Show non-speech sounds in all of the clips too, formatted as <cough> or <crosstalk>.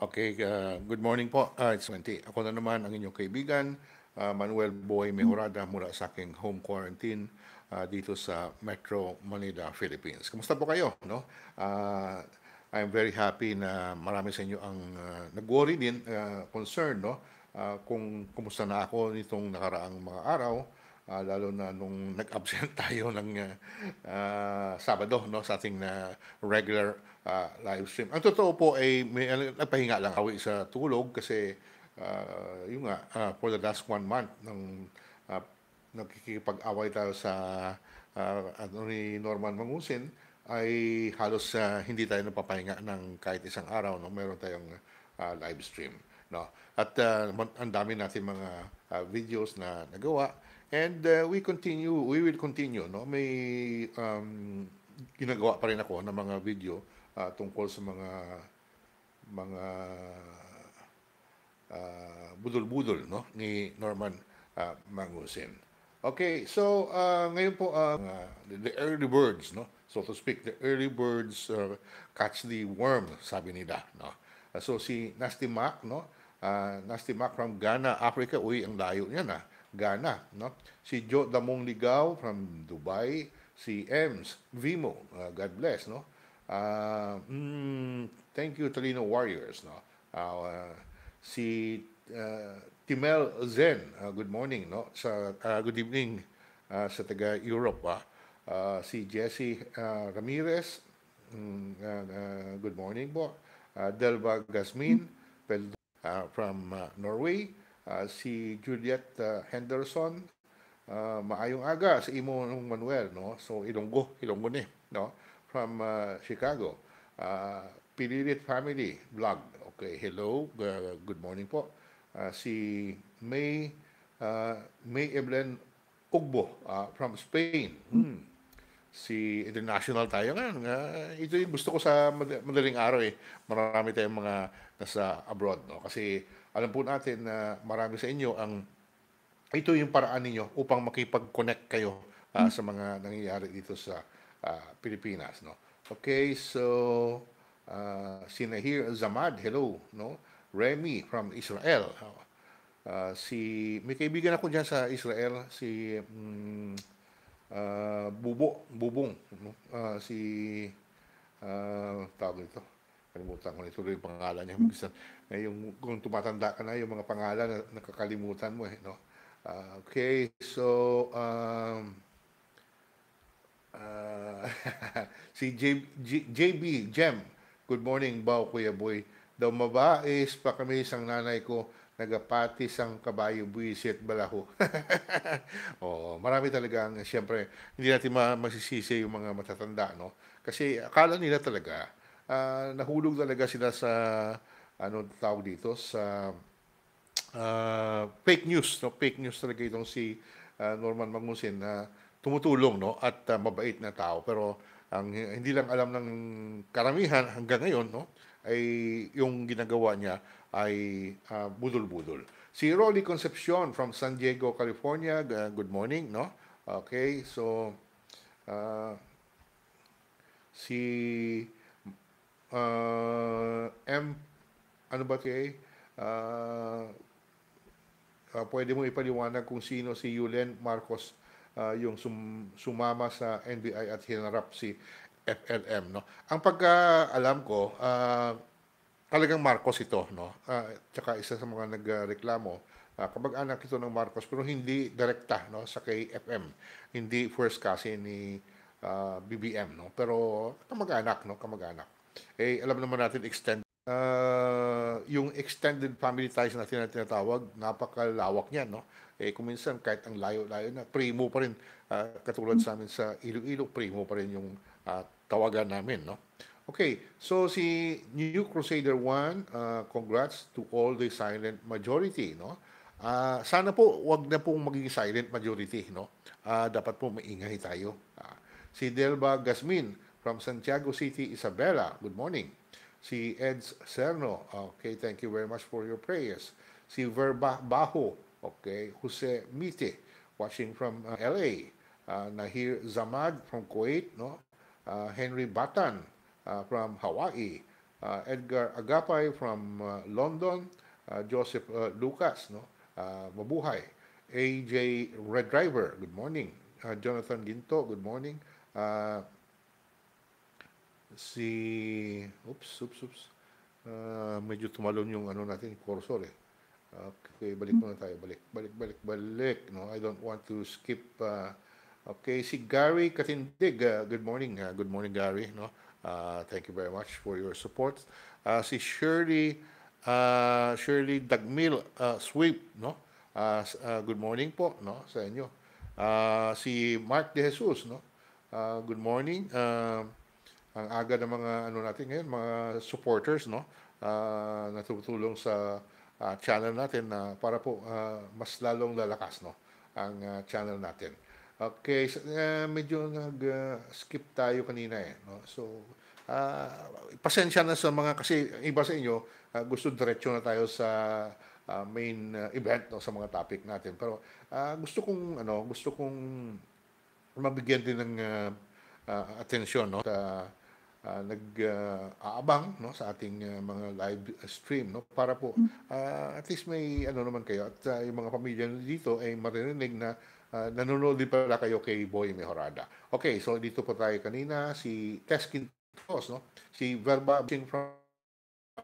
Okay, uh, good morning po. Uh, it's 20. Ako na naman ang inyong kaibigan, uh, Manuel Boy Mejorada mula sa aking home quarantine uh, dito sa Metro Manila, Philippines. Kumusta po kayo? No? Uh, I'm very happy na marami sa inyo ang uh, nag-worry din, uh, concern, no? Uh, kung kumusta na ako nitong nakaraang mga araw, uh, lalo na nung nag-absent <laughs> tayo ng uh, uh, Sabado no, sa ating uh, regular uh, live stream. Ang totoo po ay may, nagpahinga lang awi sa tulog kasi uh, yun nga, uh, for the last one month nang uh, nagkikipag-away tayo sa uh, ano ni Norman Mangusin ay halos uh, hindi tayo napapahinga ng kahit isang araw no meron tayong uh, live stream no at uh, ang dami natin mga uh, videos na nagawa and uh, we continue we will continue no may um, ginagawa pa rin ako ng mga video uh, tungkol sa mga mga uh, budol-budol no ni Norman uh, Mangusin. Okay, so uh, ngayon po uh, the early birds no so to speak the early birds uh, catch the worm sabi nila no. Uh, so si Nasty Mac no uh, Nasty Mac from Ghana, Africa, uy ang layo niya na. Ghana, no? Si Joe Damong Ligaw from Dubai, si Ems Vimo, uh, God bless, no? Uh, mm, thank you, Tolino Warriors. No? Uh, si uh, Timel Zen, uh, good morning. No? Sa, uh, good evening uh, sa taga Europe. Ah. Uh, si Jesse uh, Ramirez, mm, uh, uh, good morning po. Uh, Delva Gasmin, mm-hmm. uh, from uh, Norway. Uh, si Juliet uh, Henderson, uh, maayong aga sa imo ng Manuel, no? So, Ilonggo, Ilonggo ni, no? from uh, Chicago. Uh, Pililit Family Vlog. Okay, hello. Uh, good morning po. Uh, si May uh, May Evelyn Ugbo uh, from Spain. Hmm. Si international tayo ngayon. Uh, ito yung gusto ko sa madaling araw eh. Marami tayong mga nasa abroad. No? Kasi alam po natin na marami sa inyo ang ito yung paraan ninyo upang makipag-connect kayo uh, hmm. sa mga nangyayari dito sa uh, Pilipinas. No? Okay, so uh, ah, Sinahir Zamad, hello. No? Remy from Israel. Uh, si, may kaibigan ako dyan sa Israel, si um, uh, Bubo, Bubong. No? Uh, si, uh, tawag ito, kalimutan ko nito yung pangalan niya. Minsan, eh, yung, kung tumatanda ka na, yung mga pangalan na nakakalimutan mo eh, no? Uh, okay, so, um, Uh, <laughs> si J, J, JB, Jem, good morning, Bao Kuya Boy. Daw mabais pa kami isang nanay ko, nagapati sang kabayo buisit balaho. <laughs> Oo, marami talaga ang, siyempre, hindi natin ma- masisisi yung mga matatanda, no? Kasi akala nila talaga, uh, nahulog talaga sila sa, ano tawag dito, sa uh, fake news, no? Fake news talaga itong si uh, Norman Mangusin na uh, tumutulong no at uh, mabait na tao pero ang hindi lang alam ng karamihan hanggang ngayon no ay yung ginagawa niya ay uh, budol-budol. Si Rolly Concepcion from San Diego, California. Uh, good morning, no? Okay, so uh, si uh, M ano ba kay uh, uh, pwede mo ipaliwanag kung sino si Yulen Marcos uh, yung sum, sumama sa NBI at hinarap si FLM no. Ang pagkaalam ko, uh, talagang Marcos ito no. Uh, tsaka isa sa mga nagreklamo uh, kamag-anak ito ng Marcos pero hindi direkta no sa kay FM. Hindi first kasi ni uh, BBM no. Pero kamag-anak no, kamag-anak. Eh alam naman natin extend uh, yung extended family ties na tinatawag, napakalawak niyan, no? eh kuminsan kahit ang layo-layo na, primo pa rin. Uh, katulad sa amin sa Iloilo, primo pa rin yung uh, tawagan namin. No? Okay, so si New Crusader 1, uh, ah, congrats to all the silent majority. No? Uh, sana po, wag na pong maging silent majority. No? Uh, dapat po maingay tayo. Uh, si Delba Gasmin from Santiago City, Isabela, good morning. Si Eds Cerno okay, thank you very much for your prayers. Si Verba Baho okay, Jose Mite, watching from uh, LA, uh, Nahir Zamad from Kuwait, no? Uh, Henry Batan uh, from Hawaii, uh, Edgar Agapay from uh, London, uh, Joseph uh, Lucas, no? Uh, mabuhay. AJ Red Driver, good morning. Uh, Jonathan Ginto, good morning. Uh, si oops oops oops uh, medyo tumalon yung ano natin cursor eh Okay, balik muna tayo. Balik, balik, balik, balik. No, I don't want to skip. Uh, okay, si Gary Katindig. Uh, good morning. Uh, good morning, Gary. No, uh, thank you very much for your support. Uh, si Shirley, uh, Shirley Dagmil uh, Sweep. No, uh, uh, good morning po no, sa inyo. Uh, si Mark De Jesus. No, uh, good morning. Uh, ang aga ng mga ano natin ngayon, mga supporters. No, uh, natutulong sa uh, channel natin na uh, para po uh, mas lalong lalakas no ang uh, channel natin. Okay, so, uh, eh, medyo nag-skip uh, tayo kanina eh no. So uh, pasensya na sa mga kasi iba sa inyo uh, gusto diretso na tayo sa uh, main uh, event no sa mga topic natin. Pero uh, gusto kong ano, gusto kong mabigyan din ng uh, uh, atensyon no sa uh, nag-aabang uh, no sa ating uh, mga live ah, stream no para po uh, at least may ano naman kayo at uh, yung mga pamilya dito ay maririnig na uh, nanonood din pala kayo kay Boy Mejorada. Okay, so dito po tayo kanina si Tess Tos no si Verba from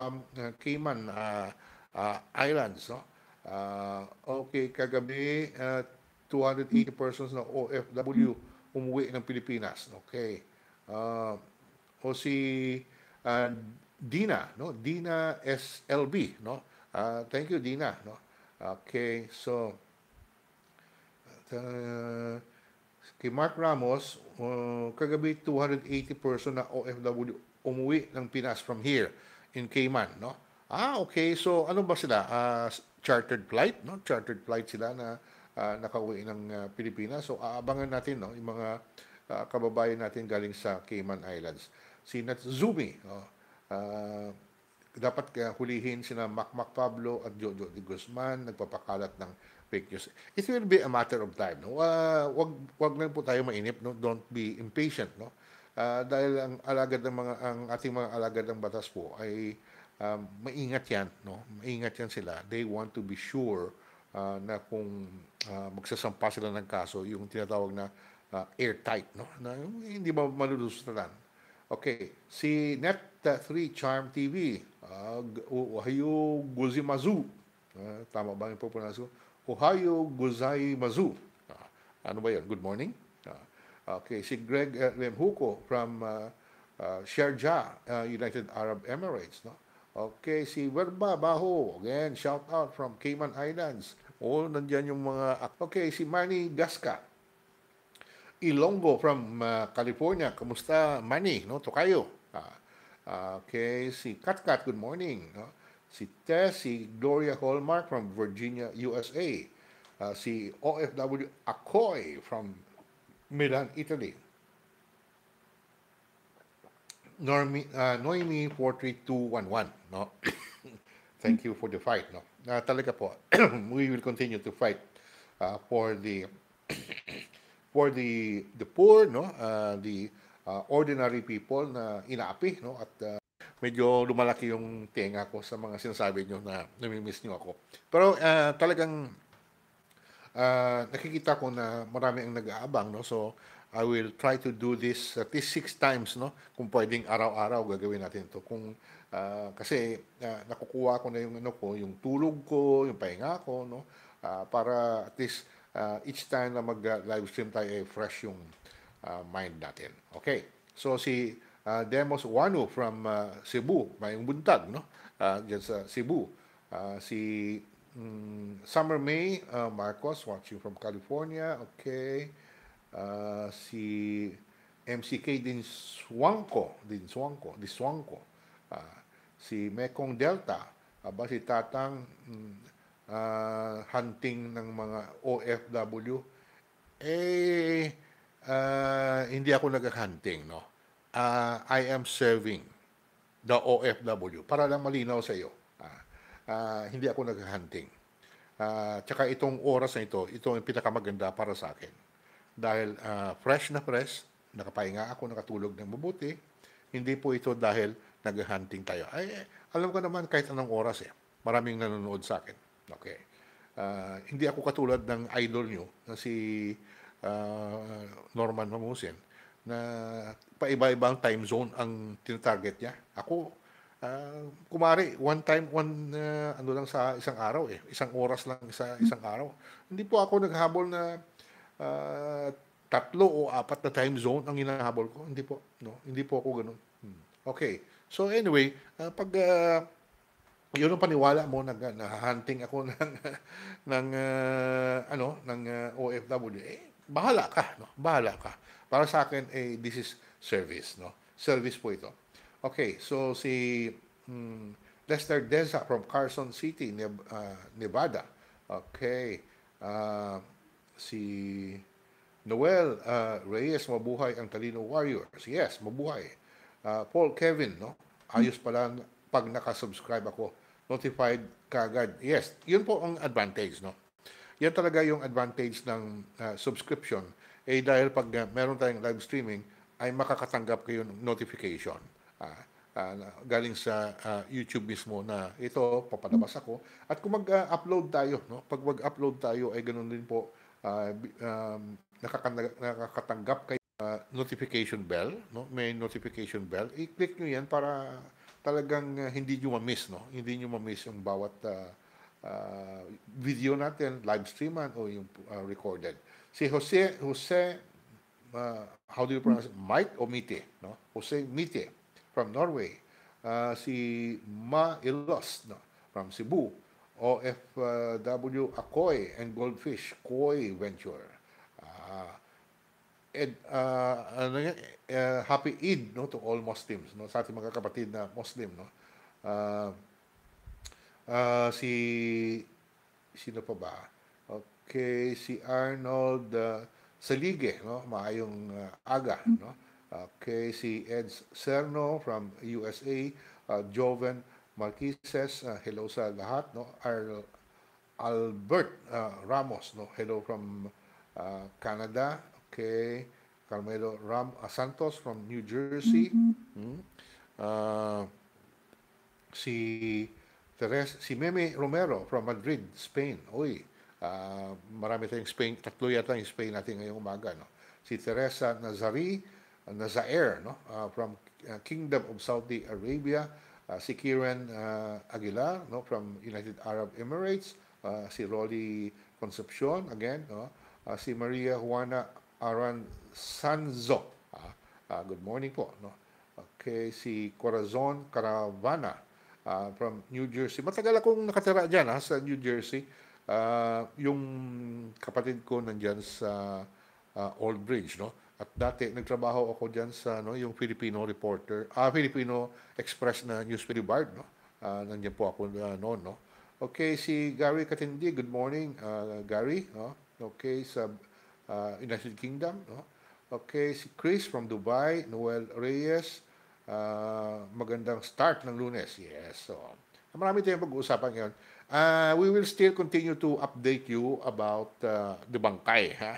um, Cayman uh, uh, Islands no. Uh, okay, kagabi uh, 280 persons na OFW umuwi ng Pilipinas. Okay. Uh, o si uh, Dina, no? Dina SLB, no? Uh, thank you Dina, no? Okay, so uh, kay Mark Ramos, uh, kagabi 280 person na OFW umuwi ng Pinas from here in Cayman, no? Ah, okay. So ano ba sila? Uh, chartered flight, no? Chartered flight sila na uh, nakauwi ng uh, Pilipinas. So aabangan natin no yung mga uh, kababayan natin galing sa Cayman Islands. Si Natsumi, oh, uh, dapat kaya ah, hulihin sina Macmac Pablo at Jojo de Guzman, nagpapakalat ng fake news. It will be a matter of time. No? Uh, wag, wag lang po tayo mainip. No? Don't be impatient. No? Uh, dahil ang alagad ng mga ang ating mga alagad ng batas po ay um, maingat yan no maingat yan sila they want to be sure uh, na kung uh, magsasampa sila ng kaso yung tinatawag na uh, airtight, no? Na, hindi ba malulusutan? Okay, si Net3 uh, Charm TV, uh, Ohio Guzimazu, uh, ah, tama ba yung populasyon ko? Ohio Uh, ano ba yun? Good morning? Uh, okay, si Greg uh, from uh, uh, Sharjah, uh, United Arab Emirates, no? Okay, si Verba Baho, again, shout out from Cayman Islands. Oh, nandiyan yung mga... Okay, si Manny Gasca, Ilongo from uh, California. Kumusta, Manny? No, Tokayo. Ah, ah, okay, si Katkat, good morning. No? Si Tess, si Gloria Hallmark from Virginia, USA. Uh, ah, si OFW Akoy from Milan, Italy. Normi, uh, Noemi 43211, no? <coughs> Thank you for the fight, no? Uh, talaga po, <coughs> we will continue to fight uh, for the for the the poor no uh, the uh, ordinary people na inaapi no at uh, medyo lumalaki yung tenga ko sa mga sinasabi niyo na nami-miss niyo ako pero uh, talagang uh, nakikita ko na marami ang nag-aabang no so I will try to do this at least six times no kung pwedeng araw-araw gagawin natin to kung uh, kasi uh, nakukuha ko na yung ano ko yung tulog ko yung pahinga ko no uh, para at least uh, each time na mag-live uh, stream tayo, ay eh, fresh yung uh, mind natin. Okay. So, si uh, Demos Wanu from uh, Cebu, may buntag, no? Uh, dyan sa Cebu. Uh, si um, Summer May uh, Marcos, watching from California. Okay. Uh, si MCK din Swanko, din Swanko, din Swanko. Uh, si Mekong Delta, aba si Tatang um, uh, hunting ng mga OFW, eh, uh, hindi ako nag-hunting, no? Uh, I am serving the OFW. Para lang malinaw sa iyo. Uh, uh, hindi ako nag-hunting. Uh, tsaka itong oras na ito, ito ang pinakamaganda para sa akin. Dahil uh, fresh na fresh, nakapahinga ako, nakatulog ng mabuti. Hindi po ito dahil nag-hunting tayo. Ay, eh, alam ko naman kahit anong oras eh. Maraming nanonood sa akin. Okay. Uh, hindi ako katulad ng idol nyo na si uh, Norman Mamusen na paiba-ibang time zone ang tinatarget niya. Ako, uh, kumari, one time, one, uh, ano lang sa isang araw eh. Isang oras lang sa isang araw. Hindi po ako naghabol na uh, tatlo o apat na time zone ang hinahabol ko. Hindi po. No? Hindi po ako ganun. Hmm. Okay. So anyway, uh, pag uh, yun ang paniwala mo nag hunting ako <laughs> ng ng uh, ano ng uh, ah, OFW eh bahala ka no bahala ka para sa akin eh this is service no service po ito okay so si um, Lester Deza from Carson City uh, Nevada okay uh, si Noel uh, Reyes mabuhay ang talino warriors yes mabuhay uh, Paul Kevin no ayos pala pag nakasubscribe ako, notified kagad. Yes, yun po ang advantage, no? Yan talaga yung advantage ng uh, subscription. Eh dahil pag uh, meron tayong live streaming, ay makakatanggap kayo ng notification. Uh, uh, galing sa uh, YouTube mismo na ito, papalabas ako. At kung mag-upload uh, tayo, no? pag mag-upload tayo ay ganun din po, uh, um, nakakatanggap kayo uh, notification bell, no? may notification bell, i-click nyo yan para talagang uh, hindi nyo ma-miss, no? Hindi nyo ma-miss yung bawat uh, uh, video natin, live streaman o yung uh, recorded. Si Jose, Jose, uh, how do you pronounce it? Mike o Mite, no? Jose Mite from Norway. Uh, si Ma Ilos, no? From Cebu. OFW uh, Akoy and Goldfish, Koi Venture. Uh, and uh, ano yan, uh, happy Eid no, to all Muslims, no, sa ating mga kapatid na Muslim. No? Uh, uh, si, sino pa ba? Okay, si Arnold uh, Salige, no? maayong uh, aga. No? Okay, si Ed Cerno from USA, uh, Joven Marquises, uh, hello sa lahat. No? Arl Albert uh, Ramos, no? hello from uh, Canada. Okay. Carmelo Ram uh, Santos from New Jersey. Mm-hmm. Mm-hmm. Uh, si Teres, si Meme Romero from Madrid, Spain. Uy, uh, marami tayong Spain, tatlo yata yung Spain natin ngayong umaga. No? Si Teresa Nazari, uh, Nazair, no? Uh, from uh, Kingdom of Saudi Arabia. Uh, si Kieran uh, Aguilar, no? from United Arab Emirates. Uh, si Rolly Concepcion, again. No? Uh, si Maria Juana Aranzanzo. Ah, ah, good morning po. No? Okay, si Corazon Caravana ah, from New Jersey. Matagal akong nakatira dyan ha, ah, sa New Jersey. Ah, yung kapatid ko nandyan sa ah, Old Bridge. No? At dati nagtrabaho ako diyan sa no, yung Filipino reporter, ah Filipino Express na News Boulevard no. Ah nandiyan po ako uh, noon no. Okay si Gary Katindi, good morning uh, Gary no. Okay sa uh, United Kingdom. No? Okay, si Chris from Dubai, Noel Reyes, uh, magandang start ng lunes. Yes, so marami tayong pag-uusapan ngayon. Uh, we will still continue to update you about uh, the bangkay. Ha?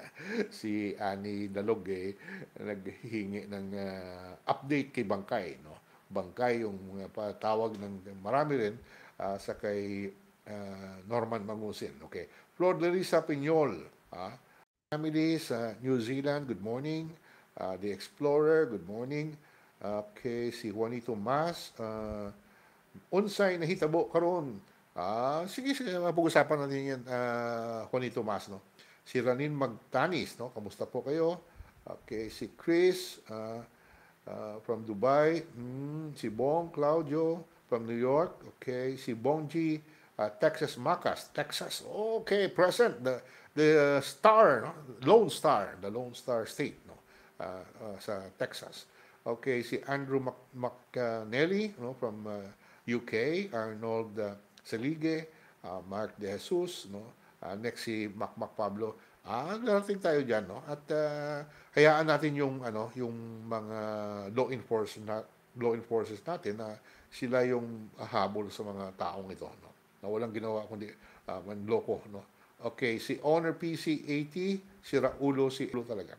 <laughs> si Ani Dalog eh, naghihingi ng uh, update kay bangkay. No? Bangkay yung uh, tawag ng marami rin uh, sa kay uh, Norman Mangusin. Okay. Flor Larissa Pinyol, ha? Family sa New Zealand, good morning. Uh, the Explorer, good morning. Okay, si Juanito Mas, uh, unsay na hitabo karon. Ah, uh, sige, sige, mapag-usapan natin yan, uh, Juanito Mas. No? Si Ranin Magtanis, no? kamusta po kayo? Okay, si Chris uh, uh, from Dubai, mm, si Bong Claudio from New York, okay, si Bongji, uh, Texas Macas, Texas, okay, present. The, the uh, star, no? Lone Star, the Lone Star State no? Uh, uh, sa Texas. Okay, si Andrew McNally no? from uh, UK, Arnold uh, Selige, uh, Mark De Jesus, no? Uh, next si Mac Mac Pablo. Ah, darating tayo diyan no? At uh, hayaan natin yung ano, yung mga law enforcement law enforcers natin na sila yung habol sa mga taong ito no? na walang ginawa kundi uh, manloko no Okay, si Honor PC80, si Raulo, si Ulo talaga.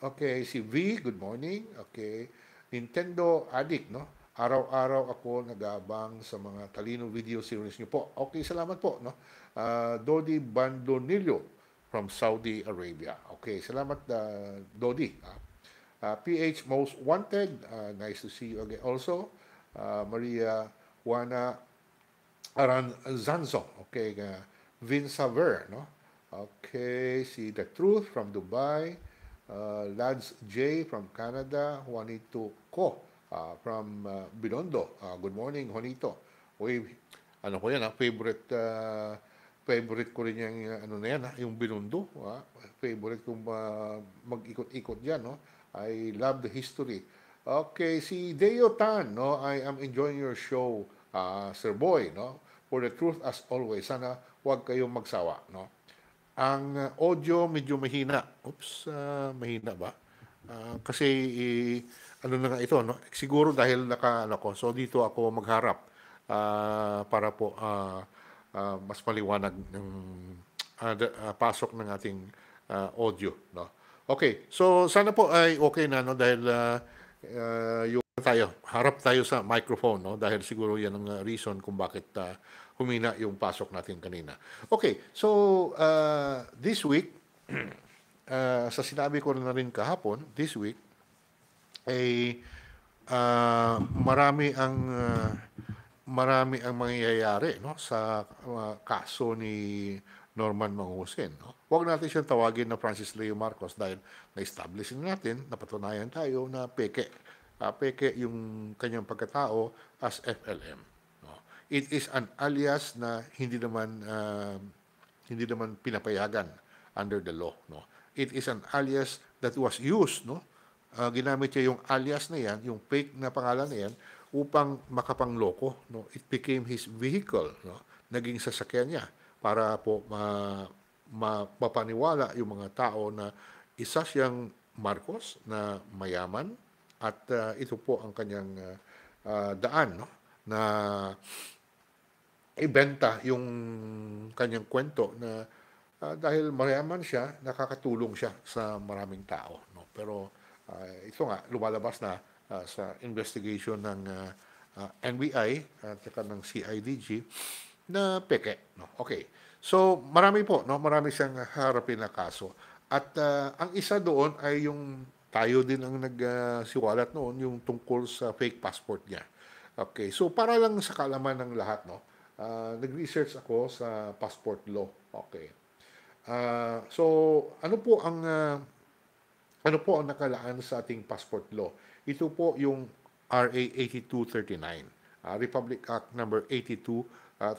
Okay, si V, good morning. Okay, Nintendo addict, no? Araw-araw ako nagabang sa mga talino video series niyo po. Okay, salamat po, no? Uh, Dodi Bandonilio from Saudi Arabia. Okay, salamat, uh, Dodi. Uh, uh, ah, PH Most Wanted, uh, nice to see you again. Also, uh, Maria Juana Aranzanzo. Okay, uh, Vinsaver, no? Okay, si The Truth from Dubai, uh, Lads J from Canada, Juanito Ko uh, from uh, Binondo. Uh, good morning, Juanito. We, ano ko yan, ha? Ah, favorite uh, favorite ko rin yung uh, ano na yan, ha? Ah, yung Binondo. Ha? Ah. Favorite kong uh, mag-ikot-ikot dyan. No? I love the history. Okay, si Deo Tan, no? I am enjoying your show, uh, Sir Boy, no? For the truth as always. Sana huwag kayong magsawa. No? Ang uh, audio medyo mahina. Oops, uh, mahina ba? Uh, kasi eh, ano na nga ito, no? siguro dahil naka, ano ko, so dito ako magharap uh, para po uh, uh, mas maliwanag ng uh, uh, pasok ng ating uh, audio. No? Okay, so sana po ay okay na no? dahil uh, uh, yung tayo, harap tayo sa microphone no? dahil siguro yan ang uh, reason kung bakit uh, humina yung pasok natin kanina. Okay, so uh, this week, <clears throat> uh, sa sinabi ko na rin kahapon, this week, ay uh, marami ang uh, marami ang mangyayari no sa uh, kaso ni Norman Mangusin. No? Huwag natin siyang tawagin na Francis Leo Marcos dahil na-establish natin, napatunayan tayo na peke. Uh, peke yung kanyang pagkatao as FLM it is an alias na hindi naman uh, hindi naman pinapayagan under the law no it is an alias that was used no uh, ginamit niya yung alias na yan yung fake na pangalan na yan upang makapangloko no it became his vehicle no naging sasakyan niya para po ma, mapapaniwala yung mga tao na isa siyang Marcos na mayaman at uh, ito po ang kanyang uh, uh, daan no na ibenta yung kanyang kwento na uh, dahil mayaman siya, nakakatulong siya sa maraming tao. No? Pero uh, ito nga, lumalabas na uh, sa investigation ng uh, uh, NBI at saka ng CIDG na peke. No? Okay. So, marami po, no? marami siyang harapin na kaso. At uh, ang isa doon ay yung tayo din ang nagsiwalat uh, noon yung tungkol sa fake passport niya. Okay, so para lang sa kalaman ng lahat, no? uh, nag-research ako sa passport law. Okay. Uh, so, ano po ang uh, ano po ang nakalaan sa ating passport law? Ito po yung RA 8239, uh, Republic Act number 8239 uh,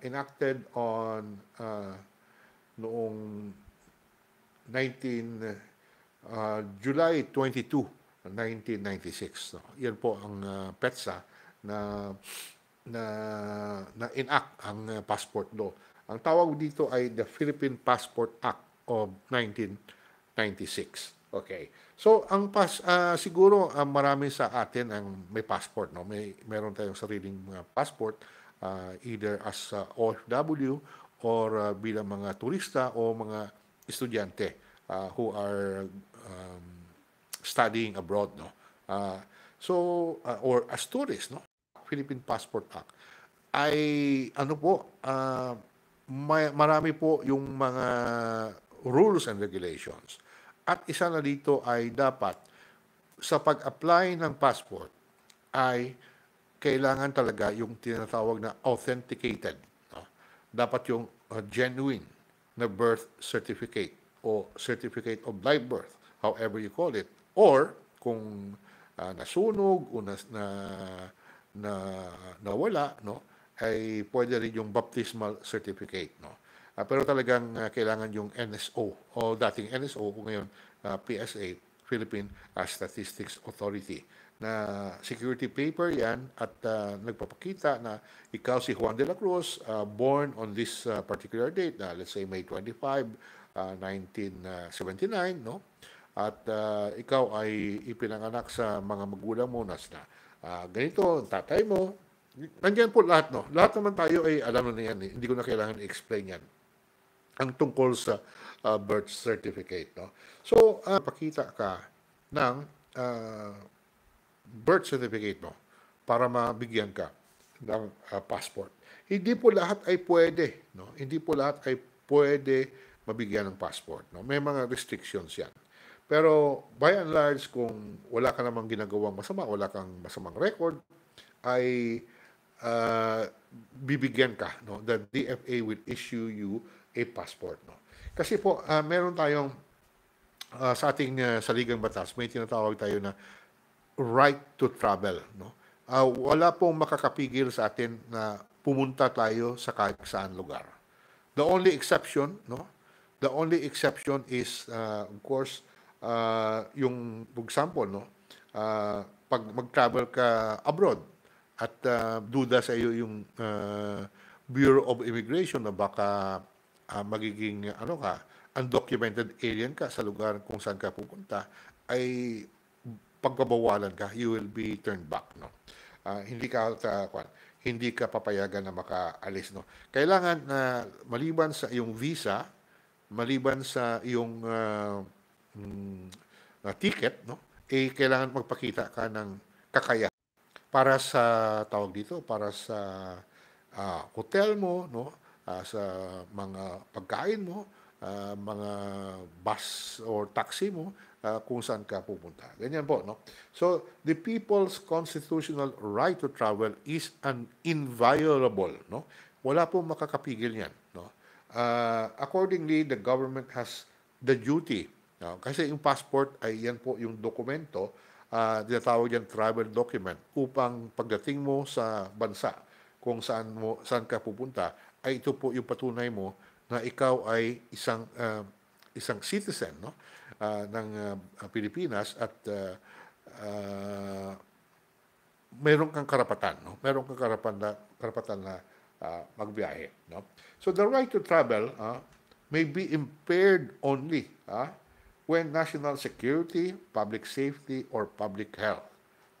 39, enacted on uh, noong 19 uh, July 22, 1996. No? Yan po ang uh, PETSA na na na enact ang uh, passport law. Ang tawag dito ay the Philippine Passport Act of 1996. Okay. So ang pas uh, siguro uh, marami sa atin ang may passport no. May meron tayong sariling mga uh, passport uh, either as uh, OFW or uh, bilang mga turista o mga estudyante uh, who are um, studying abroad no. Uh, so uh, or as tourists no. Philippine Passport Act ay ano po, uh, ah, may, marami po yung mga rules and regulations. At isa na dito ay dapat sa pag-apply ng passport ay kailangan talaga yung tinatawag na authenticated. No? Dapat yung uh, genuine na birth certificate o certificate of live birth, however you call it. Or kung uh, nasunog o na, na na nawala no ay pwede rin yung baptismal certificate no uh, pero talagang uh, kailangan yung NSO o dating NSO kung ngayon uh, ah, PSA Philippine uh, Statistics Authority na security paper yan at uh, nagpapakita na ikaw si Juan de la Cruz uh, born on this uh, particular date na uh, let's say May 25 uh, 1979 no at uh, ikaw ay ipinanganak sa mga magulang mo na uh, ganito, tatay mo. Nandiyan po lahat, no? Lahat naman tayo ay alam na yan. Eh. Hindi ko na kailangan i-explain yan. Ang tungkol sa uh, birth certificate, no? So, uh, pakita ka ng uh, birth certificate mo para mabigyan ka ng uh, passport. Hindi po lahat ay pwede, no? Hindi po lahat ay pwede mabigyan ng passport, no? May mga restrictions 'yan. Pero by and large, kung wala ka namang ginagawang masama, wala kang masamang record, ay uh, bibigyan ka. No? The DFA will issue you a passport. No? Kasi po, uh, meron tayong uh, sa ating uh, saligang batas, may tinatawag tayo na right to travel. No? Uh, wala pong makakapigil sa atin na pumunta tayo sa kahit saan lugar. The only exception, no? The only exception is, uh, of course, uh, yung, for example, no, uh, pag mag-travel ka abroad at uh, duda sa iyo yung uh, Bureau of Immigration na baka uh, magiging ano ka, undocumented alien ka sa lugar kung saan ka pupunta, ay pagbabawalan ka, you will be turned back. No? Uh, hindi ka uh, hindi ka papayagan na makaalis. No? Kailangan na maliban sa iyong visa, maliban sa iyong uh, mm, na uh, ticket, no? eh kailangan magpakita ka ng kakayahan para sa tawag dito, para sa uh, hotel mo, no? Uh, sa mga pagkain mo, uh, mga bus or taxi mo, uh, kung saan ka pupunta. Ganyan po, no? So, the people's constitutional right to travel is an inviolable, no? Wala pong makakapigil niyan, no? Uh, accordingly, the government has the duty No? Kasi yung passport ay yan po yung dokumento, uh, ah, dinatawag yan travel document, upang pagdating mo sa bansa kung saan, mo, saan ka pupunta, ay ito po yung patunay mo na ikaw ay isang uh, isang citizen no uh, ng uh, Pilipinas at uh, uh, meron kang karapatan no meron kang karapatan na, karapatan na uh, magbiyahe no so the right to travel uh, may be impaired only uh, when national security, public safety, or public health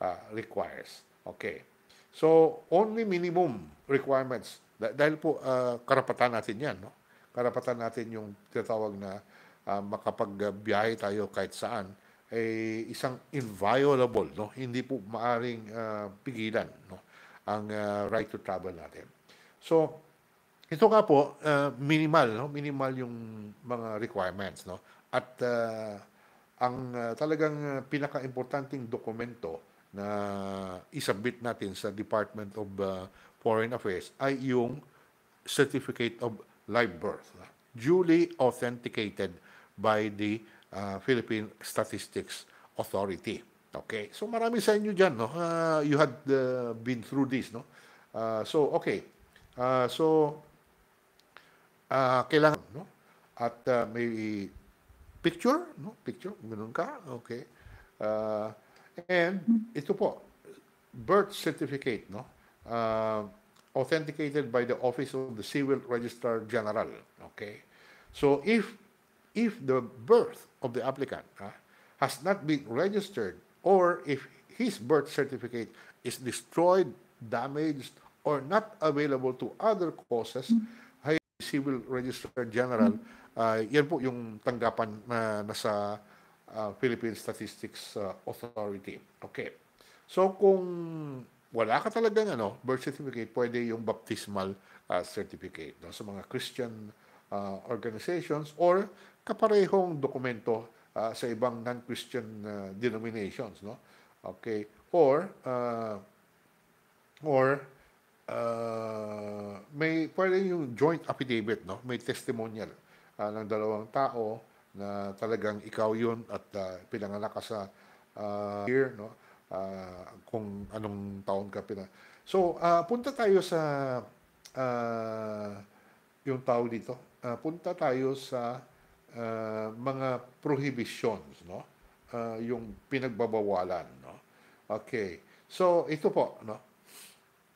uh, requires. Okay. So, only minimum requirements. Dahil po, uh, karapatan natin yan. No? Karapatan natin yung tinatawag na uh, makapagbiyahe tayo kahit saan ay eh, isang inviolable no hindi po maaring uh, pigilan no ang uh, right to travel natin so ito nga po uh, minimal no minimal yung mga requirements no at uh, ang uh, talagang pinaka-importanting dokumento na isabit natin sa Department of uh, Foreign Affairs ay yung Certificate of Live Birth, duly authenticated by the uh, Philippine Statistics Authority. Okay, so marami sa inyo dyan, no? Uh, you had uh, been through this, no? Uh, so, okay. Uh, so, uh, kailangan, no? At uh, may picture, no picture, nunca, okay. Uh, and ito po, birth certificate, no? Uh, authenticated by the Office of the Civil Registrar General, okay? So if if the birth of the applicant uh, has not been registered or if his birth certificate is destroyed, damaged, or not available to other causes, mm -hmm. Civil Registrar General mm -hmm Uh, yan po yung tanggapan na uh, nasa uh, Philippine Statistics uh, Authority. Okay. So kung wala ka talagang ano, birth certificate, pwede yung baptismal uh, certificate no, sa mga Christian uh, organizations or kaparehong dokumento uh, sa ibang non-Christian uh, denominations no. Okay. Or uh, or uh, may pwede yung joint affidavit no, may testimonial uh, ng dalawang tao na talagang ikaw yun at uh, pinanganak ka sa uh, year, no? Uh, kung anong taon ka pina. So, uh, punta tayo sa uh, yung tao dito. Uh, punta tayo sa uh, mga prohibitions, no? Uh, yung pinagbabawalan, no? Okay. So, ito po, no?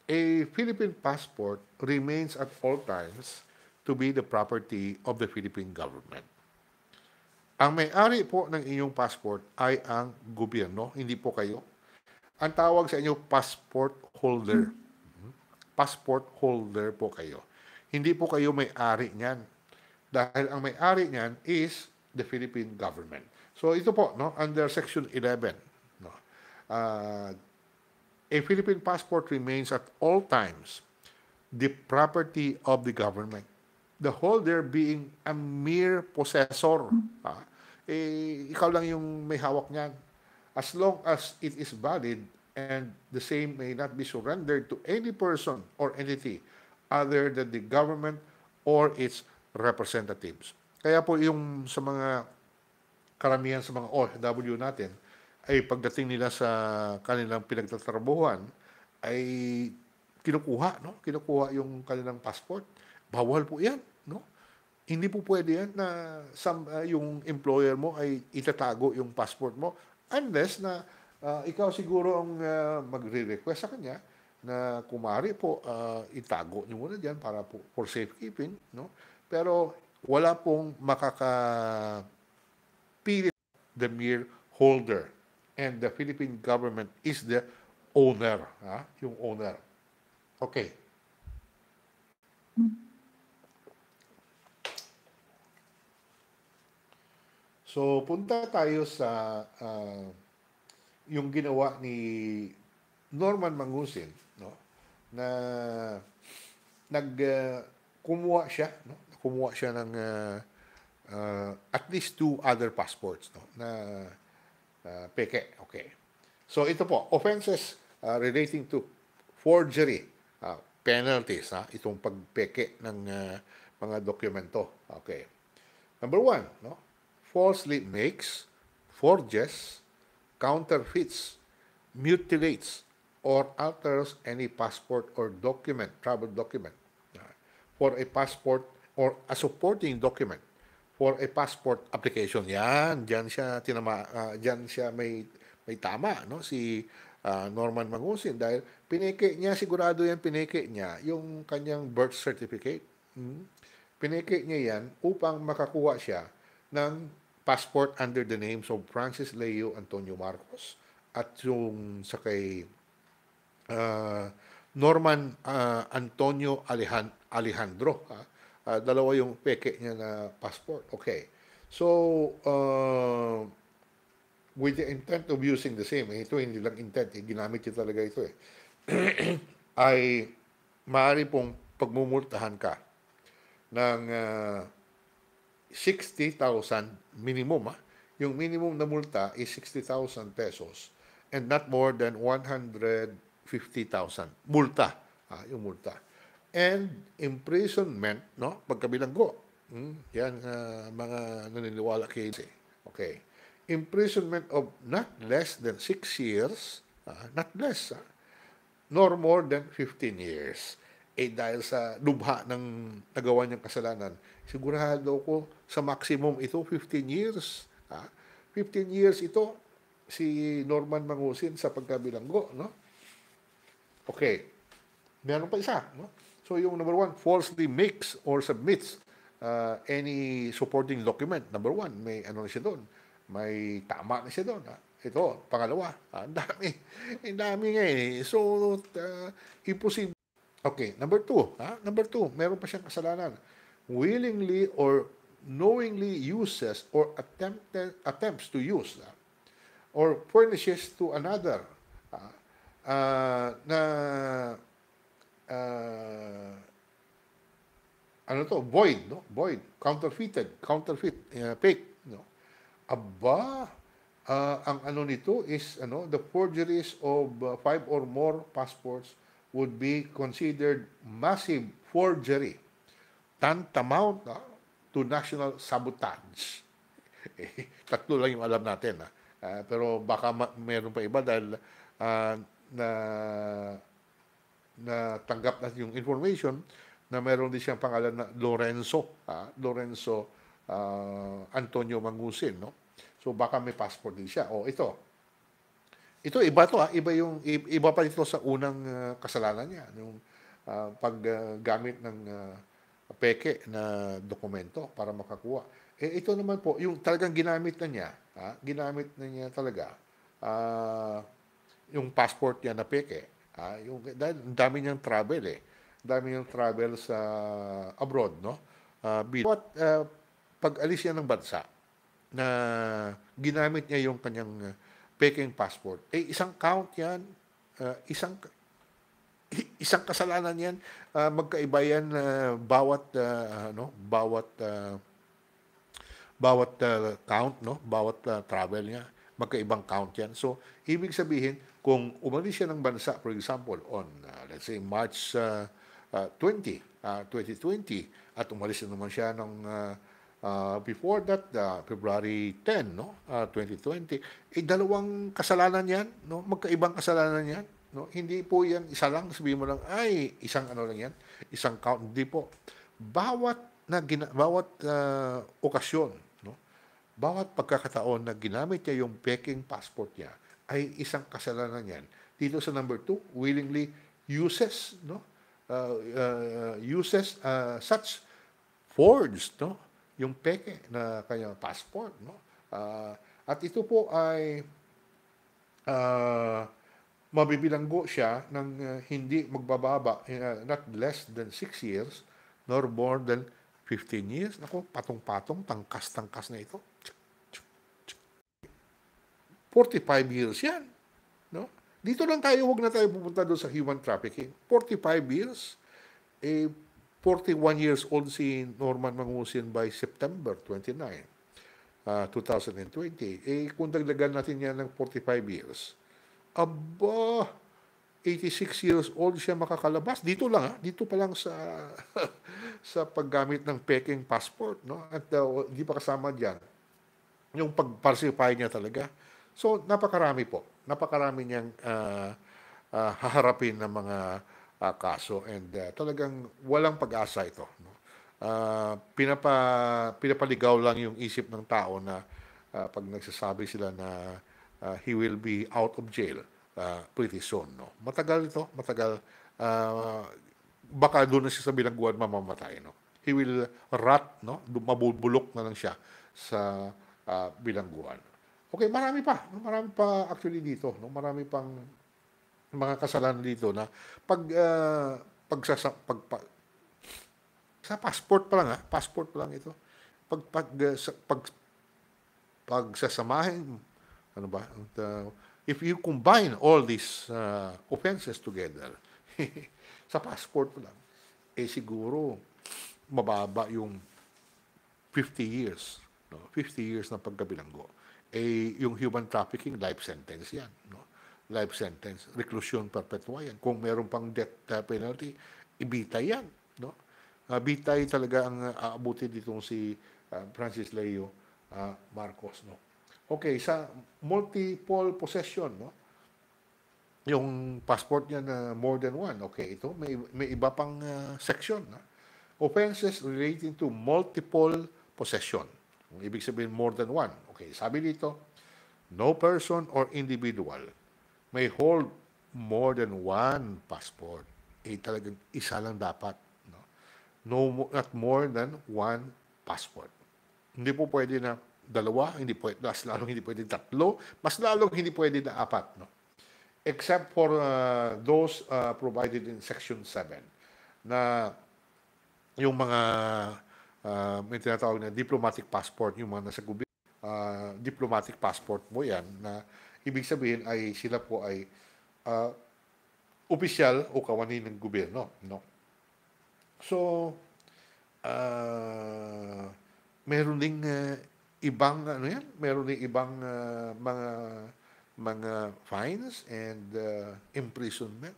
A Philippine passport remains at all times to be the property of the Philippine government. Ang may-ari po ng inyong passport ay ang gobyerno, hindi po kayo. Ang tawag sa inyo, passport holder. Passport holder po kayo. Hindi po kayo may-ari niyan. Dahil ang may-ari niyan is the Philippine government. So ito po, no, under Section 11, no, uh, a Philippine passport remains at all times the property of the government the holder being a mere possessor. Ha? Ah. Eh, ikaw lang yung may hawak niyan. As long as it is valid and the same may not be surrendered to any person or entity other than the government or its representatives. Kaya po yung sa mga karamihan sa mga OFW natin ay pagdating nila sa kanilang pinagtatrabuhan ay kinukuha, no? Kinukuha yung kanilang passport Bawal po yan. No? Hindi po pwede yan na some, uh, yung employer mo ay itatago yung passport mo unless na uh, ikaw siguro ang uh, magre-request sa kanya na kumari po uh, itago niyo muna diyan para po for safekeeping no pero wala pong makaka pilit the mere holder and the Philippine government is the owner ha yung owner okay mm-hmm. So, punta tayo sa uh, yung ginawa ni Norman Mangusin, no? Na nag uh, kumuha siya, no? Kumuha siya ng uh, uh, at least two other passports, no? Na uh, peke, okay. So, ito po, offenses uh, relating to forgery, uh, penalties, ha? Itong pagpeke ng uh, mga dokumento. Okay. Number one, no? falsely makes, forges, counterfeits, mutilates, or alters any passport or document, travel document, for a passport or a supporting document for a passport application. Yan, diyan siya tinama, uh, ah, diyan siya may may tama no si uh, Norman Magusin. dahil pineke niya sigurado yan pineke niya yung kanyang birth certificate. Hmm? Pineke niya yan upang makakuha siya ng passport under the names of Francis Leo Antonio Marcos at yung sa kay uh, Norman uh, Antonio Alejandro. Ha? Uh, dalawa yung peke niya na passport. Okay. So, uh, with the intent of using the same, eh, ito hindi lang intent, eh, ginamit niya talaga ito eh, <clears throat> ay maaari pong pagmumultahan ka ng uh, 60,000 minimum. Ah. Yung minimum na multa is 60,000 pesos and not more than 150,000 multa. Ah, yung multa. And imprisonment, no? Pagkabilanggo. Hmm? Yan uh, mga naniniwala kay Okay. Imprisonment of not less than 6 years, ah, not less, ah, nor more than 15 years. Eh dahil sa lubha ng nagawa niyang kasalanan, Sigurado ko sa maximum ito, 15 years. Ha? Ah, 15 years ito, si Norman Mangusin sa pagkabilanggo. No? Okay. Meron pa isa. No? So yung number one, falsely makes or submits uh, any supporting document. Number one, may ano na siya doon. May tama na siya doon. Ha? Ah. Ito, pangalawa. Ang dami. <laughs> Ang dami nga eh. So, uh, imposible. Okay, number two. Ha? Number two, meron pa siyang kasalanan willingly or knowingly uses or attempted, attempts to use uh, or furnishes to another uh, uh, na uh, ano to void no void counterfeited counterfeit uh, fake no aba uh, ang ano nito is ano the forgeries of uh, five or more passports would be considered massive forgery tantamount uh, to national sabotage. <laughs> Eh, tatlo lang yung alam natin. Ha? Uh, ah, pero baka ma- meron pa iba dahil uh, na natanggap natin yung information na meron din siyang pangalan na Lorenzo, ah, Lorenzo uh, Antonio Mangusin, no? So baka may passport din siya. oh, ito. Ito iba to ha? iba yung iba pa dito sa unang uh, kasalanan niya, yung uh, paggamit uh, ng uh, peke na dokumento para makakuha. Eh, ito naman po, yung talagang ginamit na niya, ha? ginamit na niya talaga uh, yung passport niya na peke. Ha? Yung, dahil ang dami niyang travel eh. Ang dami niyang travel sa abroad, no? Uh, but uh, ah, pag alis niya ng bansa na ginamit niya yung kanyang peking passport, eh isang count yan, uh, isang isang kasalanan yan, uh, magkaiba yan uh, bawat uh, ano, bawat uh, bawat uh, count no, bawat uh, travel niya, magkaibang count yan. So, ibig sabihin kung umalis siya ng bansa for example on uh, let's say March uh, uh, 20, uh, 2020 at umalis na naman siya ng uh, uh, before that uh, February 10 no uh, 2020 eh dalawang kasalanan yan no magkaibang kasalanan yan No? Hindi po yan isa lang, sabihin mo lang, ay, isang ano lang yan, isang count. Hindi po. Bawat, na, gina, bawat uh, okasyon, no? bawat pagkakataon na ginamit niya yung peking passport niya, ay isang kasalanan yan. Dito sa number two, willingly uses, no? Uh, uh, uses uh, such forged, no? Yung peke na kanyang passport, no? Uh, at ito po ay uh, mabibilanggo siya ng uh, hindi magbababa, uh, not less than 6 years, nor more than 15 years. Nako, patong-patong, tangkas-tangkas na ito. 45 years yan. No? Dito lang tayo, huwag na tayo pupunta doon sa human trafficking. 45 years, eh, 41 years old si Norman Mangusin by September 29, uh, 2020. Eh, kung dagdagan natin yan ng 45 years, Aba, 86 years old siya makakalabas. Dito lang, ha? Ah. dito pa lang sa <laughs> sa paggamit ng peking passport, no? At uh, hindi pa kasama diyan yung pag-falsify niya talaga. So, napakarami po. Napakarami niyang uh, uh, haharapin ng mga uh, kaso and uh, talagang walang pag-asa ito, no? Uh, pinapa pinapaligaw lang yung isip ng tao na uh, pag nagsasabi sila na uh, he will be out of jail uh, pretty soon. No? Matagal ito, matagal. Uh, baka doon na siya sa bilangguan mamamatay. No? He will rot, no? mabubulok na lang siya sa uh, bilangguan. Okay, marami pa. Marami pa actually dito. No? Marami pang mga kasalanan dito na pag uh, pagsasa pag, pag sa passport pa lang ha, passport pa lang ito. Pag pag uh, sa, pag pagsasamahin ano ba? Uh, if you combine all these uh, offenses together, <laughs> sa passport mo lang, eh siguro mababa yung 50 years. No? 50 years na pagkabilanggo. Eh, yung human trafficking, life sentence yan. No? Life sentence. Reclusion perpetua yan. Kung meron pang death uh, penalty, ibitay yan. No? Uh, bitay talaga ang uh, aabuti uh, dito si uh, Francis Leo uh, Marcos. No? Okay, sa multiple possession, no? Yung passport niya na more than one. Okay, ito may may iba pang uh, section, no? Offenses relating to multiple possession. Ang ibig sabihin more than one. Okay, sabi dito, no person or individual may hold more than one passport. Eh, talagang isa lang dapat. No? no, not more than one passport. Hindi po pwede na dalawa, hindi pwede, mas lalong hindi pwede tatlo, mas lalong hindi pwede na apat. No? Except for uh, those uh, provided in Section 7 na yung mga uh, may tinatawag na diplomatic passport, yung mga nasa gobyerno, uh, diplomatic passport mo yan na ibig sabihin ay sila po ay uh, opisyal o kawani ng gobyerno. No? So, uh, meron ding uh, ibang ano yan, meron ding ibang uh, mga mga fines and uh, imprisonment.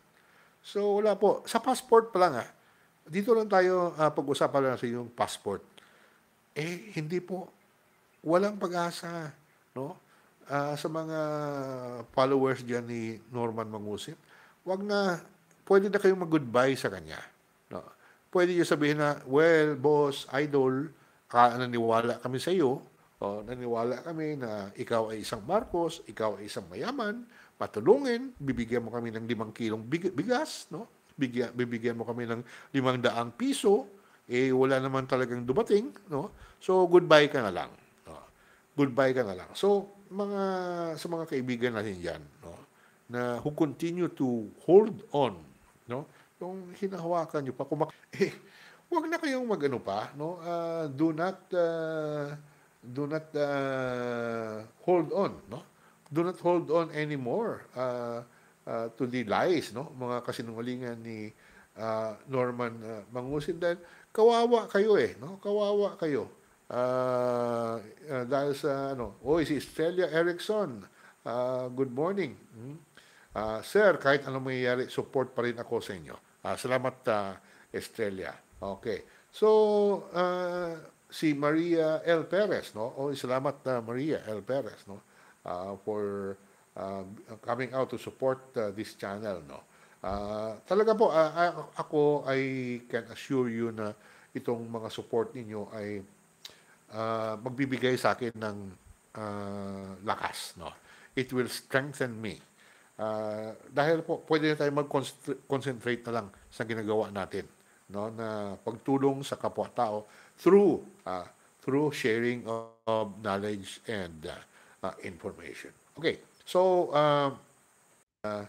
So wala po, sa passport pa lang ah. Dito lang tayo uh, pag-usapan lang sa yung passport. Eh hindi po walang pag-asa, no? Uh, sa mga followers diyan ni Norman Mangusip, wag na pwede na kayong mag-goodbye sa kanya. No? Pwede niyo sabihin na, well, boss, idol, naniwala kami sa iyo, Oh, naniwala kami na ikaw ay isang Marcos, ikaw ay isang mayaman, patulungin, bibigyan mo kami ng limang kilong big- bigas, no? Bigyan, bibigyan mo kami ng limang daang piso, eh wala naman talagang dumating, no? So, goodbye ka na lang. No? Goodbye ka na lang. So, mga, sa mga kaibigan natin dyan, no? Na who continue to hold on, no? Yung hinahawakan nyo pa, kumak- <laughs> eh, wag na kayong magano pa, no? Uh, do not, uh, do not uh, hold on, no? Do not hold on anymore uh, uh, to the lies, no? Mga kasinungalingan ni uh, Norman uh, Mangusin dahil kawawa kayo eh, no? Kawawa kayo. Uh, uh, dahil sa ano, oy oh, si Australia Erickson, uh, good morning. Hmm? Uh, sir, kahit anong mangyayari, support pa rin ako sa inyo. Uh, salamat, uh, Estrella. Okay. So, uh, si Maria L. Perez, no? O salamat na Maria L. Perez, no? Uh, for uh, coming out to support uh, this channel, no? Uh, talaga po, uh, ako, I can assure you na itong mga support ninyo ay uh, magbibigay sa akin ng uh, lakas, no? It will strengthen me. Uh, dahil po, pwede na tayo mag-concentrate na lang sa ginagawa natin no na pagtulong sa kapwa-tao through uh, through sharing of, of knowledge and uh, uh, information. Okay. So uh, uh,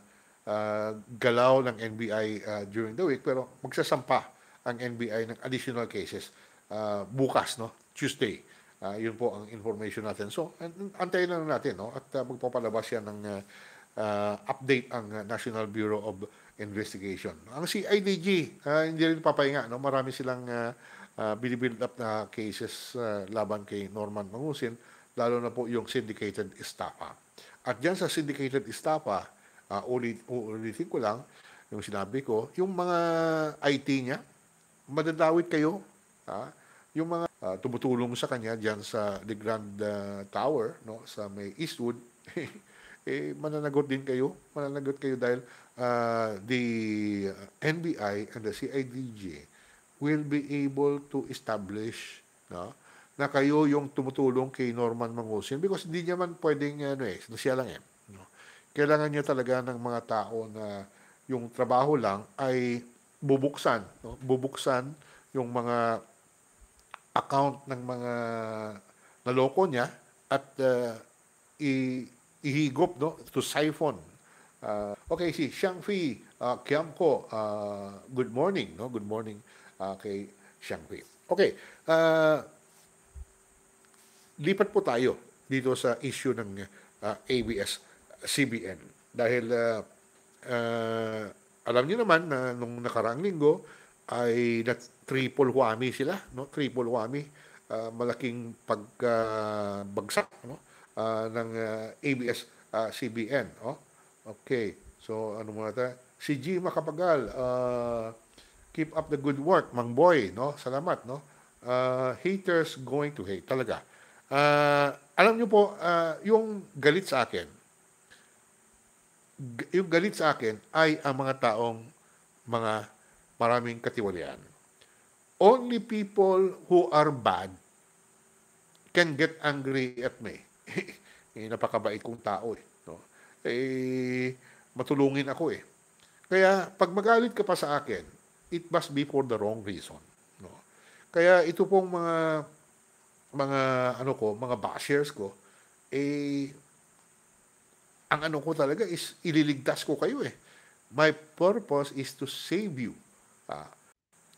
uh, galaw ng NBI uh, during the week pero magsasampa ang NBI ng additional cases uh, bukas no Tuesday. Uh, yun po ang information natin. So, antayin lang natin, no? At uh, magpapalabas yan ng uh, uh, update ang National Bureau of investigation. Ang CIDG, uh, ah, hindi rin papahinga. No? Marami silang uh, uh, binibuild up na cases uh, laban kay Norman Mangusin, lalo na po yung syndicated estafa. At dyan sa syndicated estafa, uh, ulit, ulitin ko lang yung sinabi ko, yung mga IT niya, madadawit kayo. Ha? Yung mga uh, tumutulong sa kanya dyan sa The Grand uh, Tower, no? sa may Eastwood, <laughs> eh, mananagot din kayo. Mananagot kayo dahil uh, the NBI and the CIDG will be able to establish no, na kayo yung tumutulong kay Norman Mangusin because hindi niya man pwedeng ano eh, siya lang eh. No? Kailangan niya talaga ng mga tao na yung trabaho lang ay bubuksan. No? Bubuksan yung mga account ng mga naloko niya at uh, i- ihigop no? to siphon Uh, okay, si Xianghui uh, ah, Kiamko, uh, ah, good morning. No? Good morning uh, kay Xianghui. Okay, uh, lipat po tayo dito sa issue ng uh, ABS-CBN. Dahil uh, uh, alam niyo naman na nung nakaraang linggo ay na triple whammy sila, no? Triple whammy, uh, malaking pagbagsak uh, no? Uh, ng uh, ABS-CBN, no? Okay. So, ano muna tayo? Si G. Makapagal, uh, keep up the good work, Mang Boy, no? Salamat, no? Uh, haters going to hate, talaga. Uh, alam niyo po, uh, yung galit sa akin, yung galit sa akin ay ang mga taong mga maraming katiwalian. Only people who are bad can get angry at me. <laughs> Eh, napakabait kong tao eh eh, matulungin ako eh. Kaya pag magalit ka pa sa akin, it must be for the wrong reason. No? Kaya ito pong mga mga ano ko, mga bashers ko, eh ang ano ko talaga is ililigtas ko kayo eh. My purpose is to save you. Ah,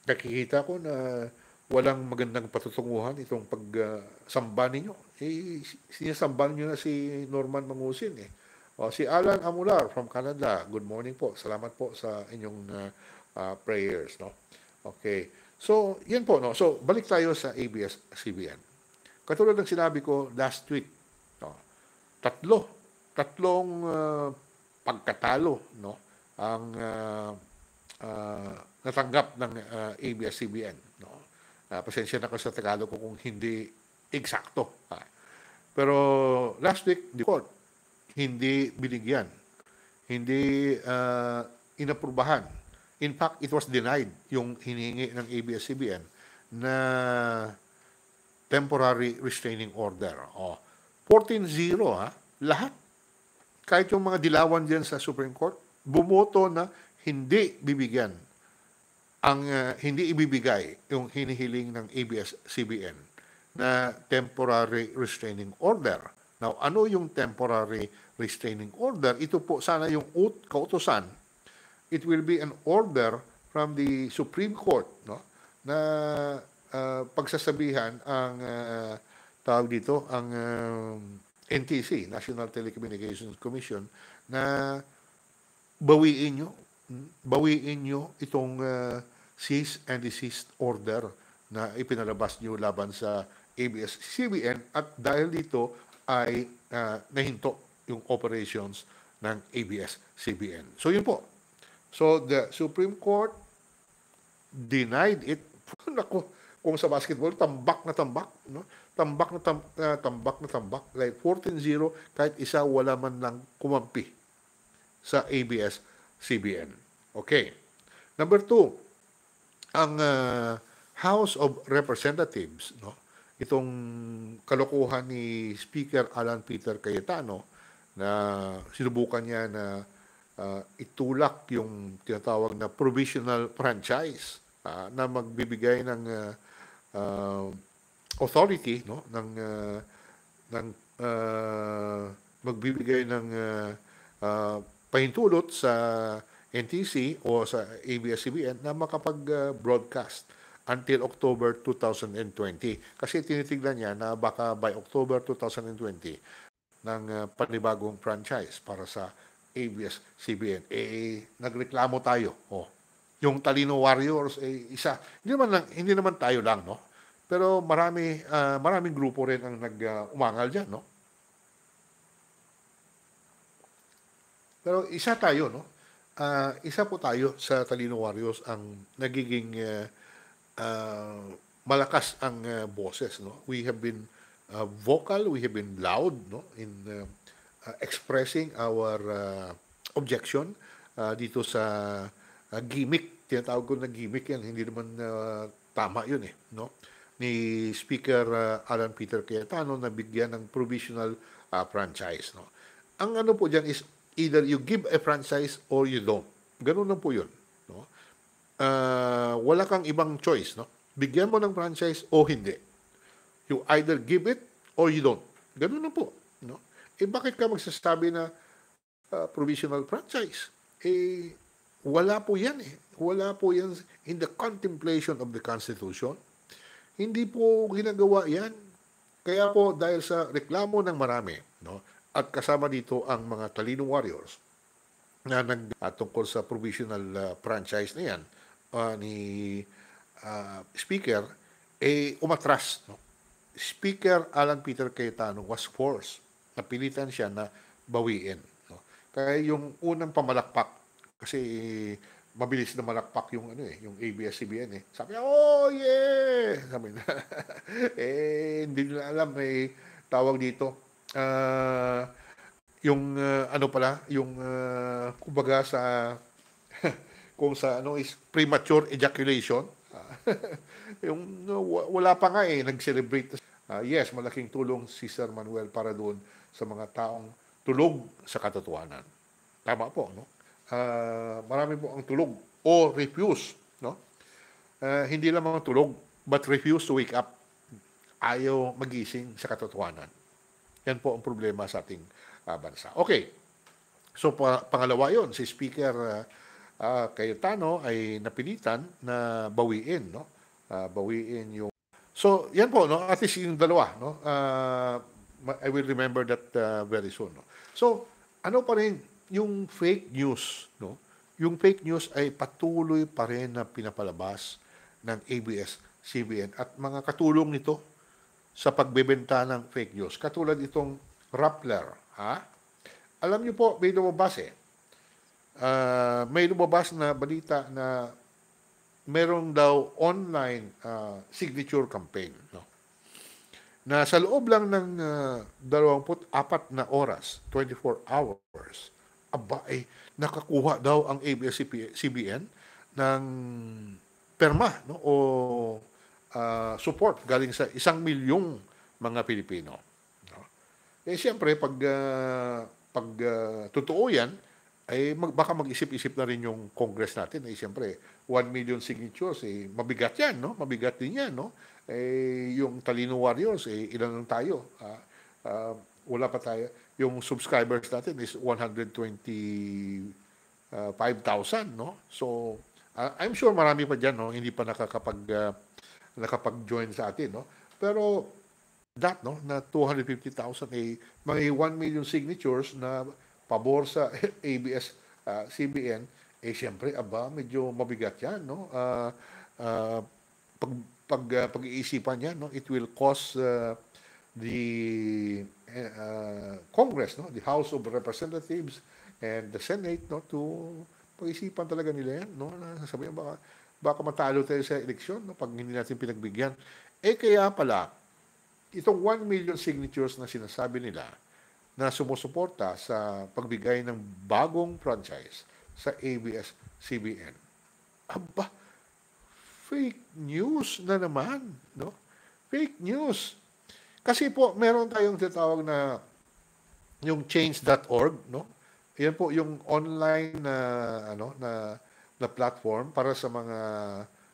nakikita ko na walang magandang patutunguhan itong pagsamba ah, uh, ninyo. Eh, sinasamba nyo na si Norman Mangusin eh. Oh, si Alan Amular from Canada. Good morning po. Salamat po sa inyong uh, uh, prayers. No? Okay. So, yan po. No? So, balik tayo sa ABS-CBN. Katulad ng sinabi ko last week, no? tatlo, tatlong uh, pagkatalo no? ang uh, uh, natanggap ng uh, ABS-CBN. No? Uh, pasensya na ko sa Tagalog ko kung hindi eksakto. Ha? Pero last week, the ko, hindi binigyan, hindi uh, inaprubahan. In fact, it was denied yung hinihingi ng ABS-CBN na temporary restraining order. Oh, 14-0 ha, lahat. Kahit yung mga dilawan diyan sa Supreme Court, bumoto na hindi bibigyan ang uh, hindi ibibigay yung hinihiling ng ABS-CBN na temporary restraining order. Now, ano yung temporary restraining order? Ito po sana yung ut kautosan. It will be an order from the Supreme Court no na uh, pagsasabihan ang uh, tawag dito ang uh, ah, NTC, National Telecommunications Commission na bawiin nyo bawiin nyo itong uh, cease and desist order na ipinalabas nyo laban sa ABS-CBN at dahil dito ay uh, nahinto yung operations ng ABS-CBN. So yun po. So the Supreme Court denied it. <laughs> Naku, kung sa basketball, tambak na tambak. No? Tambak na tam, uh, tambak na tambak. Like 14-0, kahit isa wala man lang kumampi sa ABS-CBN. Okay. Number two, ang uh, House of Representatives, no? itong kalokohan ni Speaker Alan Peter Cayetano na sinubukan niya na uh, itulak yung tinatawag na provisional franchise uh, na magbibigay ng uh, uh, authority no ng uh, ng uh, magbibigay ng uh, uh, pahintulot sa NTC o sa ABS-CBN na makapag-broadcast uh, until October 2020. Kasi tinitignan niya na baka by October 2020 ng uh, panibagong franchise para sa ABS-CBN. Eh, eh, nagreklamo tayo. Oh. Yung Talino Warriors, eh, isa. Hindi naman, lang, hindi naman tayo lang, no? Pero marami, uh, maraming grupo rin ang nag-umangal ah, uh, dyan, no? Pero isa tayo, no? Uh, isa po tayo sa Talino Warriors ang nagiging uh, uh, malakas ang uh, boses no we have been uh, vocal we have been loud no in uh, uh, expressing our uh, objection uh, dito sa uh, gimmick tinatawag ko na gimmick yan hindi naman uh, tama yun eh no ni speaker uh, Alan Peter Cayetano na bigyan ng provisional uh, franchise no ang ano po diyan is either you give a franchise or you don't ganun lang po yun uh, wala kang ibang choice, no? Bigyan mo ng franchise o hindi. You either give it or you don't. Ganun na po, no? Eh bakit ka magsasabi na uh, provisional franchise? Eh wala po yan eh. Wala po yan in the contemplation of the Constitution. Hindi po ginagawa yan. Kaya po dahil sa reklamo ng marami, no? At kasama dito ang mga talino warriors na nag uh, tungkol sa provisional uh, franchise na yan uh, ni uh, Speaker, eh umatras. No? Speaker Alan Peter Cayetano was forced. Napilitan siya na bawiin. No? Kaya yung unang pamalakpak, kasi mabilis na malakpak yung ano eh, yung ABS-CBN eh. Sabi niya, oh yeah! Sabi na, <laughs> eh, hindi nila alam, may tawag dito, uh, yung uh, ano pala, yung uh, kumbaga sa <laughs> kung sa ano is premature ejaculation. <laughs> yung no, wala pa nga eh nag-celebrate. Uh, yes, malaking tulong si Sir Manuel para doon sa mga taong tulog sa katotohanan. Tama po, no? Uh, marami po ang tulog o refuse, no? Uh, hindi lamang tulog but refuse to wake up. Ayaw magising sa katotohanan. Yan po ang problema sa ating uh, bansa. Okay. So pa- pangalawa 'yon si Speaker uh, uh, Cayetano ay napilitan na bawiin, no? Uh, bawiin yung... So, yan po, no? At least yung dalawa, no? Uh, I will remember that uh, very soon, no? So, ano pa rin yung fake news, no? Yung fake news ay patuloy pa rin na pinapalabas ng ABS-CBN at mga katulong nito sa pagbebenta ng fake news. Katulad itong Rappler, ha? Alam niyo po, may lumabas eh uh, may lumabas na balita na merong daw online uh, signature campaign. No? Na sa loob lang ng uh, ah, 24 na oras, 24 hours, aba ay eh, nakakuha daw ang ABS-CBN ng perma no? o uh, support galing sa isang milyong mga Pilipino. No? Eh siyempre, pag, uh, pag uh, totoo yan, ay eh, mag, baka mag-isip-isip na rin yung Congress natin. Eh, siyempre, 1 million signatures, eh, mabigat yan, no? Mabigat din yan, no? Eh, yung Talino Warriors, eh, ilan lang tayo? Ah, uh, wala pa tayo. Yung subscribers natin is 125,000, no? So, uh, I'm sure marami pa dyan, no? Hindi pa nakakapag, uh, nakapag-join sa atin, no? Pero, that, no? Na 250,000, eh, may 1 million signatures na pabor sa ABS-CBN, <laughs> ah, uh, eh siyempre, aba, medyo mabigat yan, no? Uh, uh, pag, pag, uh, pag-iisipan niya, no? It will cause uh, the uh, Congress, no? The House of Representatives and the Senate, no? To pag-isipan talaga nila yan, no? Na sabihin, baka, baka matalo tayo sa eleksyon, no? Pag hindi natin pinagbigyan. Eh kaya pala, itong 1 million signatures na sinasabi nila, na sumusuporta sa pagbigay ng bagong franchise sa ABS-CBN. Aba, fake news na naman, no? Fake news. Kasi po, meron tayong tinatawag na yung change.org, no? Yan po yung online na ano na na platform para sa mga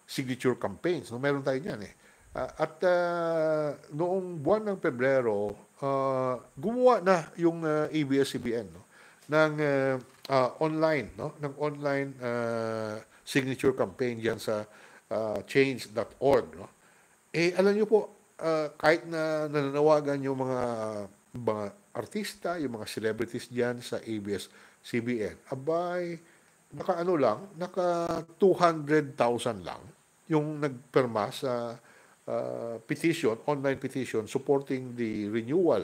signature campaigns. No, meron tayo niyan eh. Uh, at uh, noong buwan ng Pebrero, uh, gumawa na yung uh, ah, ABS-CBN no? ng uh, uh, online no ng online uh, signature campaign diyan sa uh, change.org no eh alam niyo po uh, kahit na nananawagan yung mga mga artista yung mga celebrities diyan sa ABS-CBN abay naka ano lang naka 200,000 lang yung nagperma sa uh, uh, petition, online petition, supporting the renewal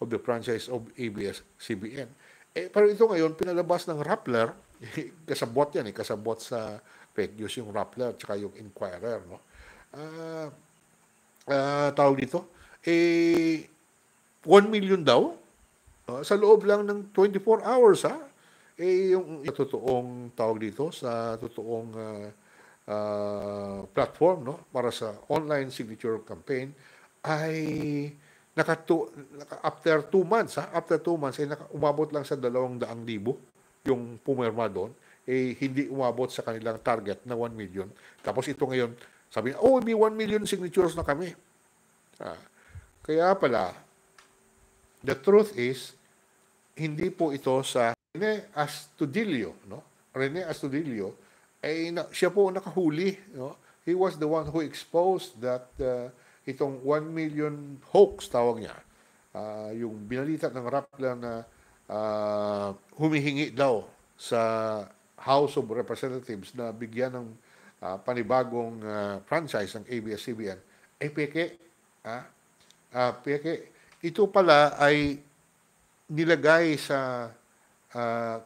of the franchise of ABS-CBN. Eh, pero ito ngayon, pinalabas ng Rappler, <laughs> kasabot yan eh, kasabot sa fake news yung Rappler, tsaka yung Inquirer, no? Uh, uh, tawag dito, eh, 1 million daw, uh, sa loob lang ng 24 hours, ha? Eh, yung, yung totoong tawag dito, sa totoong uh, uh, platform no para sa online signature campaign ay naka, two, naka after 2 months ha, after 2 months ay naka, umabot lang sa 200,000 yung pumirma doon eh hindi umabot sa kanilang target na 1 million. Tapos ito ngayon, sabi niya, oh, may 1 million signatures na kami. Ah, kaya pala, the truth is, hindi po ito sa Rene Astudillo, no? Rene Astudillo, ay eh, na, siya po nakahuli. No? He was the one who exposed that uh, itong 1 million hoax tawag niya. Uh, yung binalita ng Rapla na uh, humihingi daw sa House of Representatives na bigyan ng uh, panibagong uh, franchise ng ABS-CBN. Ay eh, peke, ah, ah, peke. Ito pala ay nilagay sa uh,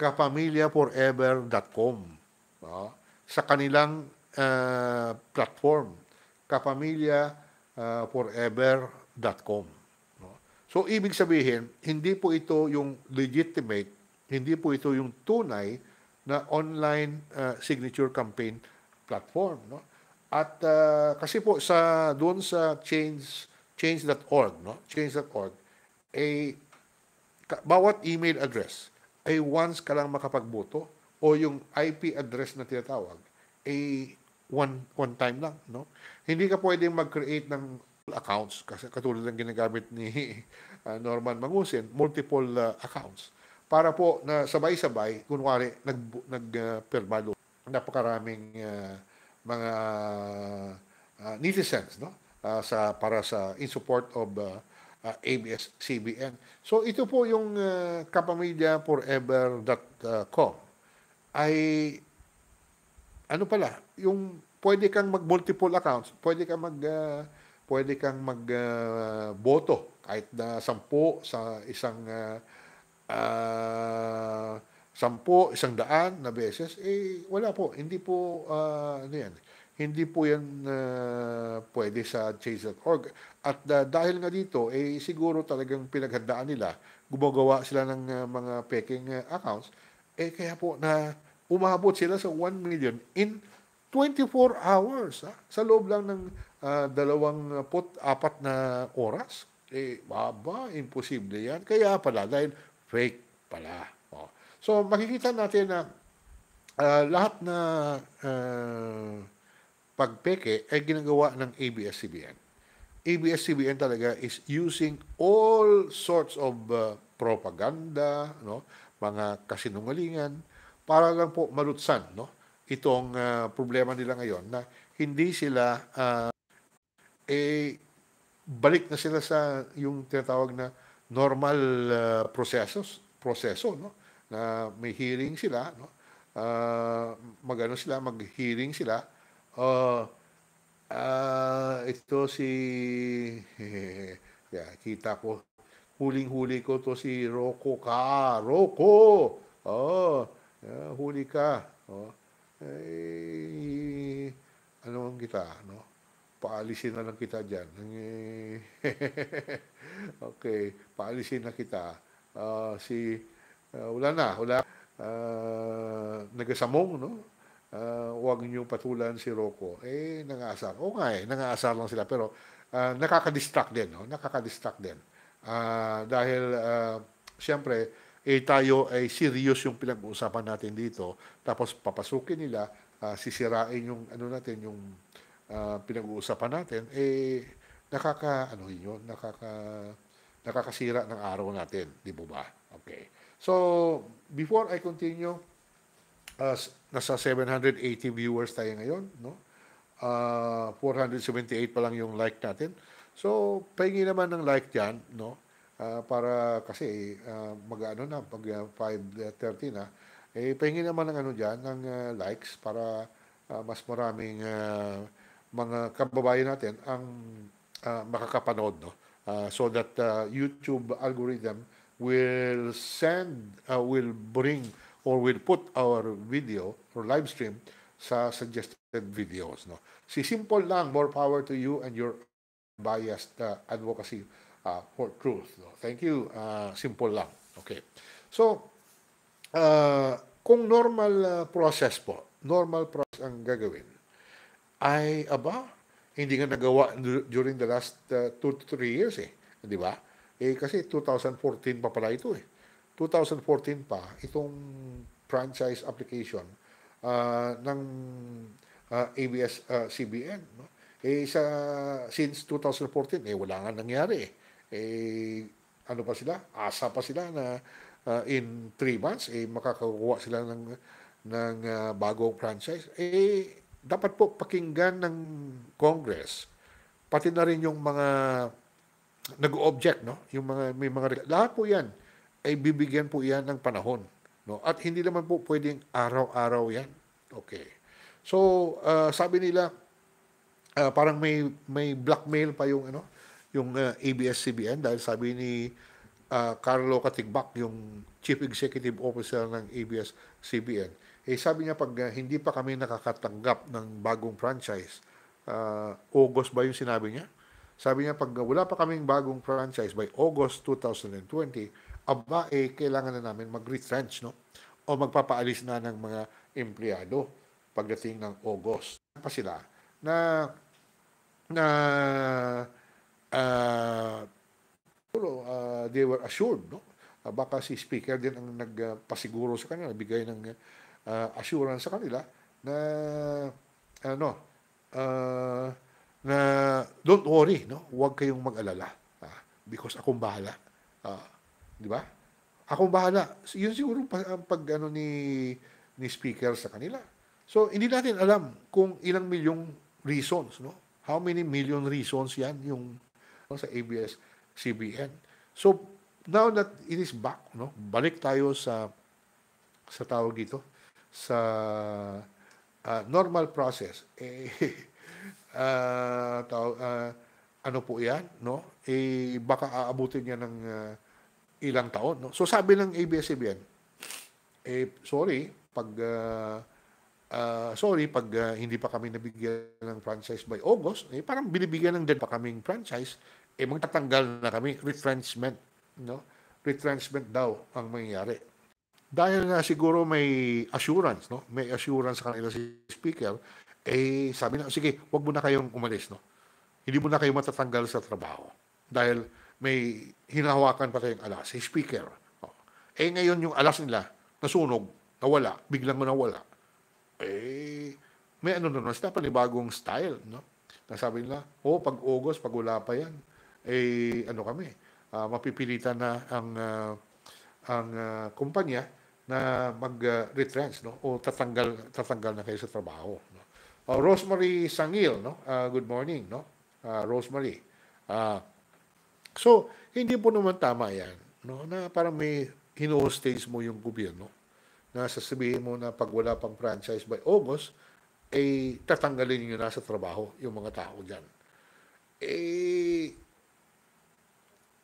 kapamilyaforever.com no? sa kanilang uh, platform, kapamilyaforever.com. Eh, no? So, ibig sabihin, hindi po ito yung legitimate, hindi po ito yung tunay na online uh, signature campaign platform. No? At uh, kasi po sa doon sa change change.org, no? change.org, ay bawat email address ay once ka lang makapagboto o yung IP address na tinatawag, eh, one, one time lang, no? Hindi ka pwedeng mag-create ng accounts, kasi katulad ng ginagamit ni uh, <laughs> Norman Mangusin, multiple uh, accounts. Para po na sabay-sabay, kunwari, nag, nag uh, ah, perbalo, napakaraming uh, mga uh, netizens, no? Uh, sa, para sa, in support of uh, uh, ABS-CBN. So, ito po yung uh, kapamilya forever.com ay ano pala, yung pwede kang mag multiple accounts, pwede kang mag uh, pwede kang mag uh, boto kahit na sampu sa isang uh, uh, sampu, isang daan na beses, eh wala po, hindi po uh, ano yan, hindi po yan uh, pwede sa chase.org. At uh, dahil nga dito, eh siguro talagang pinaghandaan nila, gumagawa sila ng uh, mga peking uh, accounts eh kaya po na umabot sila sa 1 million in 24 hours ha? Ah. sa loob lang ng uh, dalawang ah, pot, apat na oras. Eh, baba, imposible yan. Kaya pala, dahil fake pala. Oh. So, makikita natin na uh, lahat na uh, pagpeke ay ginagawa ng ABS-CBN. ABS-CBN talaga is using all sorts of uh, propaganda, no? mga kasinungalingan, para lang po malutsan no, itong uh, problema nila ngayon na hindi sila uh, eh, balik na sila sa yung tinatawag na normal uh, prosesos, proseso no na may hearing sila no uh, magano sila mag-hearing sila uh, uh, ito si eh, <laughs> kita ko Huling-huli ko to si Rocco ka. Rocco! Oh, yeah, huli ka. Oh. Eh, ano ang kita? No? Paalisin na lang kita diyan. <laughs> okay, paalisin na kita. Uh, si, uh, wala na, wala. Uh, nagasamong, no? Uh, huwag niyo patulan si Rocco. Eh, nangaasar. O nga eh, nangaasar lang sila. Pero uh, nakakadistract din, no? Nakakadistract din. Uh, dahil, uh, siyempre, eh tayo ay serious yung pinag-uusapan natin dito. Tapos papasukin nila, uh, sisirain yung ano natin, yung uh, pinag-uusapan natin, eh nakaka ano yun, nakaka nakakasira ng araw natin, di ba ba? Okay. So, before I continue, uh, nasa 780 viewers tayo ngayon, no? Uh, 478 pa lang yung like natin. So, pahingi naman ng like dyan, no? Uh, para kasi uh, ah, mag-ano na, pag 5.30 ah, na, eh, pahingi naman ng ano dyan, ng uh, likes para uh, mas maraming uh, mga kababayan natin ang uh, makakapanood, no? Uh, so that uh, YouTube algorithm will send, uh, will bring or will put our video or live stream sa suggested videos. No? Si simple lang, more power to you and your biased uh, advocacy uh, for truth. No? Thank you. Uh, simple lang. Okay. So, uh, kung normal uh, process po, normal process ang gagawin, ay aba, hindi nga nagawa during the last 2 uh, to 3 years eh. Di ba? Eh kasi 2014 pa pala ito eh. 2014 pa, itong franchise application uh, ng uh, ABS-CBN. Uh, no? Eh, sa, since 2014, eh, wala nga nangyari eh. eh. ano pa sila? Asa pa sila na uh, in 3 months, eh, makakakuha sila ng, ng uh, bagong franchise. Eh, dapat po pakinggan ng Congress, pati na rin yung mga nag-object, no? Yung mga, may mga, lahat po yan, ay bibigyan po yan ng panahon. No? At hindi naman po pwedeng araw-araw yan. Okay. So, uh, sabi nila, uh, parang may may blackmail pa yung ano yung uh, ah, ABS-CBN dahil sabi ni uh, Carlo Katigbak yung chief executive officer ng ABS-CBN eh sabi niya pag uh, hindi pa kami nakakatanggap ng bagong franchise uh, August ba yung sinabi niya sabi niya pag wala pa kaming bagong franchise by August 2020 aba eh kailangan na namin mag-retrench no o magpapaalis na ng mga empleyado pagdating ng August pa sila na na uh, uh, they were assured, no? Uh, baka si speaker din ang nagpasiguro sa kanila, bigay ng uh, assurance sa kanila na ano uh, na don't worry, no? Huwag kayong mag-alala uh, because akong bahala. Uh, di ba? Akong bahala. So, yun siguro pa, ang pag ano ni ni speaker sa kanila. So hindi natin alam kung ilang milyong reasons, no? How many million reasons yan yung sa ABS-CBN. So, now that it is back, no? balik tayo sa sa tawag dito, sa uh, normal process. <laughs> Eh, uh, ah, tawag, uh, ano po yan, no? Eh, baka aabutin niya ng uh, ilang taon. No? So, sabi ng ABS-CBN, eh, sorry, pag uh, uh, sorry, pag uh, hindi pa kami nabigyan ng franchise by August, eh, parang binibigyan ng din pa kaming franchise, eh magtatanggal na kami, retrenchment. No? Retrenchment daw ang mangyayari. Dahil na siguro may assurance, no? may assurance sa kanila si speaker, eh sabi na, sige, wag mo na kayong umalis. No? Hindi mo na kayo matatanggal sa trabaho. Dahil may hinahawakan pa kayong alas, si speaker. Oh. Eh ngayon yung alas nila, nasunog, nawala, biglang nawala eh, may ano na basta panibagong style, no? Nasabi nila, oh, pag August, pag wala pa yan, eh, ano kami, uh, mapipilitan na ang, uh, ang uh, kumpanya na mag-retrench, no? O tatanggal, tatanggal na kayo sa trabaho, no? Oh, Rosemary Sangil, no? Uh, good morning, no? Uh, Rosemary. Uh, so, hindi po naman tama yan, no? Na parang may hino mo yung gobyerno na sasabihin mo na pag wala pang franchise by August, eh, tatanggalin nyo na sa trabaho yung mga tao dyan. Eh,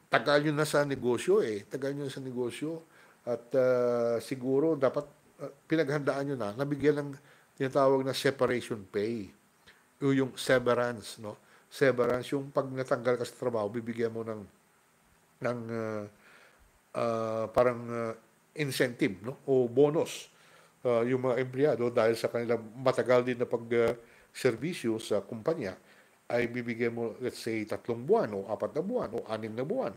tagal nyo na sa negosyo eh. Tagal nyo sa negosyo. At uh, siguro dapat uh, pinaghandaan nyo na, nabigyan ng tinatawag na separation pay. yung severance, no? Severance, yung pag natanggal ka sa trabaho, bibigyan mo ng ng uh, uh, parang incentive no? o bonus uh, yung mga empleyado dahil sa kanilang matagal din na pag-servisyo sa kumpanya ay bibigyan mo let's say tatlong buwan o apat na buwan o anim na buwan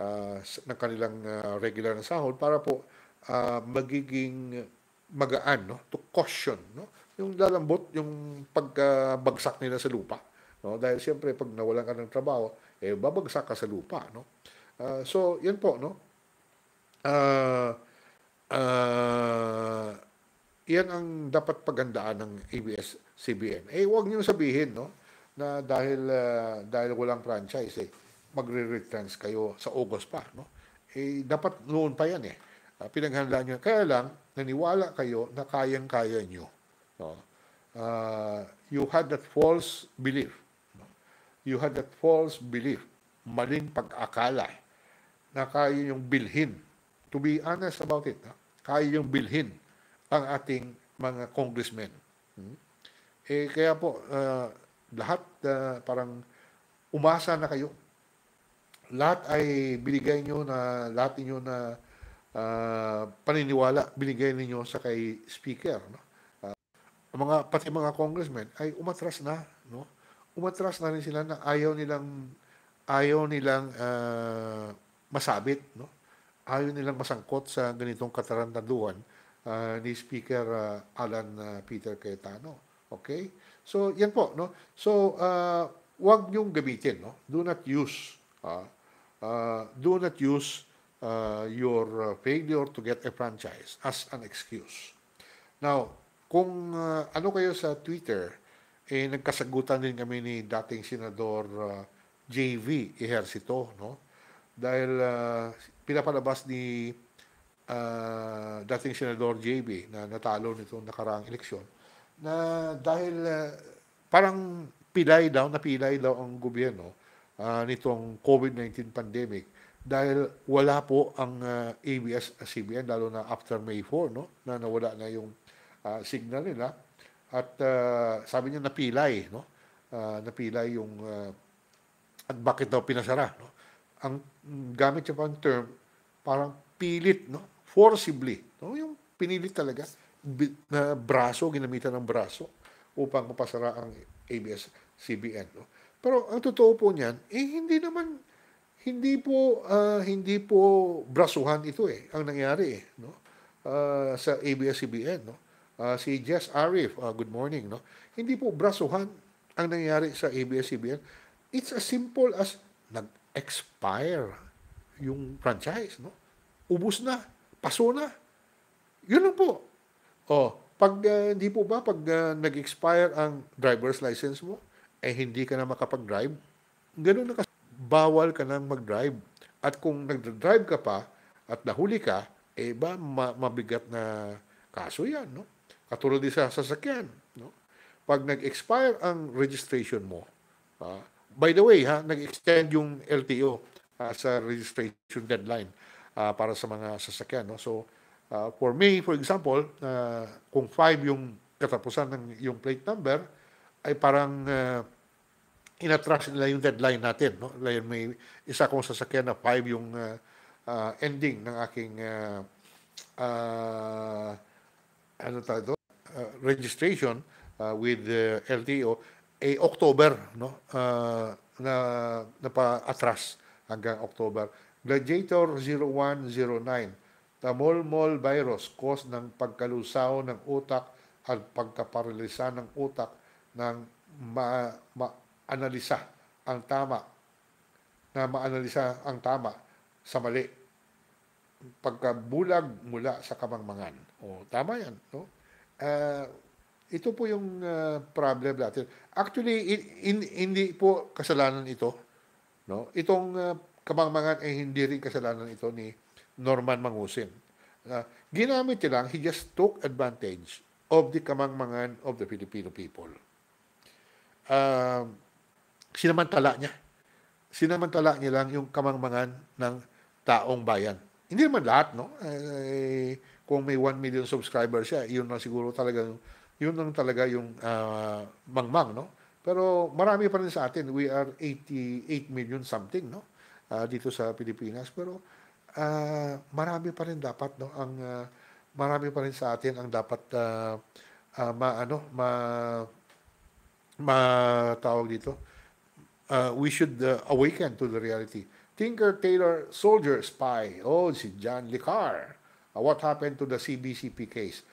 uh, ng kanilang uh, regular na sahod para po uh, magiging magaan no to caution no yung lalambot yung pagbagsak uh, nila sa lupa no dahil siyempre pag nawalan ka ng trabaho eh babagsak ka sa lupa no uh, so yan po no uh, uh, yan ang dapat pagandaan ng ABS-CBN. Eh, huwag niyo sabihin, no, na dahil, uh, dahil walang franchise, eh, magre-retrans kayo sa August pa, no? Eh, dapat noon pa yan, eh. Uh, ah, pinaghandaan niyo. Kaya lang, naniwala kayo na kayang-kaya niyo. No? Uh, you had that false belief. No? You had that false belief. Maling pag-akala na kaya yung bilhin to be honest about it, ha? Ah, kaya yung bilhin ang ating mga congressmen. Hmm? Eh, kaya po, uh, lahat uh, parang umasa na kayo. Lahat ay binigay nyo na, lahat niyo na uh, paniniwala, binigay niyo sa kay Speaker. No? Uh, mga, pati mga congressmen ay umatras na. No? Umatras na rin sila na ayaw nilang ayaw nilang uh, masabit. No? ayaw nilang masangkot sa ganitong katarantaduan uh, ah, ni Speaker uh, Alan uh, Peter Cayetano. Okay? So, yan po. No? So, uh, wag niyong gamitin. No? Do not use. Uh, uh, do not use uh, your failure to get a franchise as an excuse. Now, kung uh, ano kayo sa Twitter, eh, nagkasagutan din kami ni dating Senador uh, JV Ejercito, no? dahil uh, pinapalabas ni uh, dating Senador JB na natalo nitong nakaraang eleksyon na dahil uh, parang pilay daw, napilay daw ang gobyerno uh, nitong COVID-19 pandemic dahil wala po ang uh, ABS-CBN lalo na after May 4 no na nawala na yung uh, signal nila at uh, sabi niya napilay no uh, napilay yung uh, at bakit daw pinasara no ang gamit yung pa term, parang pilit, no? forcibly. No? Yung pinilit talaga, na braso, ginamitan ng braso upang mapasara ang ABS-CBN. No? Pero ang totoo po niyan, eh hindi naman, hindi po, uh, hindi po brasuhan ito eh, ang nangyari eh, no? Uh, sa ABS-CBN. No? Uh, si Jess Arif, uh, good morning. No? Hindi po brasuhan ang nangyari sa ABS-CBN. It's as simple as nag expire yung franchise, no? Ubus na, paso na. Yun lang po. O, oh, pag uh, hindi po ba pag uh, nag-expire ang driver's license mo, eh hindi ka na makapag-drive, ganun na kasi bawal ka nang mag-drive. At kung nag-drive ka pa at nahuli ka, eh ba ma- mabigat na kaso 'yan, no? Katulad din sa sasakyan, no? Pag nag-expire ang registration mo, ah, By the way, ha, nag-extend yung LTO uh, ah, sa registration deadline uh, para sa mga sasakyan. No? So, uh, for me, for example, uh, kung 5 yung katapusan ng yung plate number, ay parang uh, inatras nila yung deadline natin. No? Like may isa kong sasakyan na 5 yung uh, uh, ending ng aking uh, uh, ano tayo, uh, registration uh, with the LTO eh, October no uh, na napa-atras hanggang October. Gladiator 0109, tamol-mol virus, cause ng pagkalusaw ng utak at pagkaparalisa ng utak ng ma- ma-analisa ang tama na maanalisa ang tama sa mali pagkabulag mula sa kamangmangan. O, tama yan. No? Uh, ito po yung uh, problem natin. Actually, in, in, hindi po kasalanan ito. No? Itong uh, kamangmangan ay eh, hindi rin kasalanan ito ni Norman Mangusin. Uh, ginamit niya lang, he just took advantage of the kamangmangan of the Filipino people. Uh, sinamantala niya. Sinamantala niya lang yung kamangmangan ng taong bayan. Hindi naman lahat, no? Eh, kung may 1 million subscribers siya, yun na siguro talaga yung yun lang talaga yung uh, mangmang, no? Pero marami pa rin sa atin. We are 88 million something, no? Uh, dito sa Pilipinas. Pero uh, marami pa rin dapat, no? Ang, uh, marami pa rin sa atin ang dapat uh, uh, ma, ano, ma, ma, tawag dito. Uh, we should uh, awaken to the reality. Tinker, Taylor, Soldier, Spy. Oh, si John Licar. Uh, what happened to the CBCP case?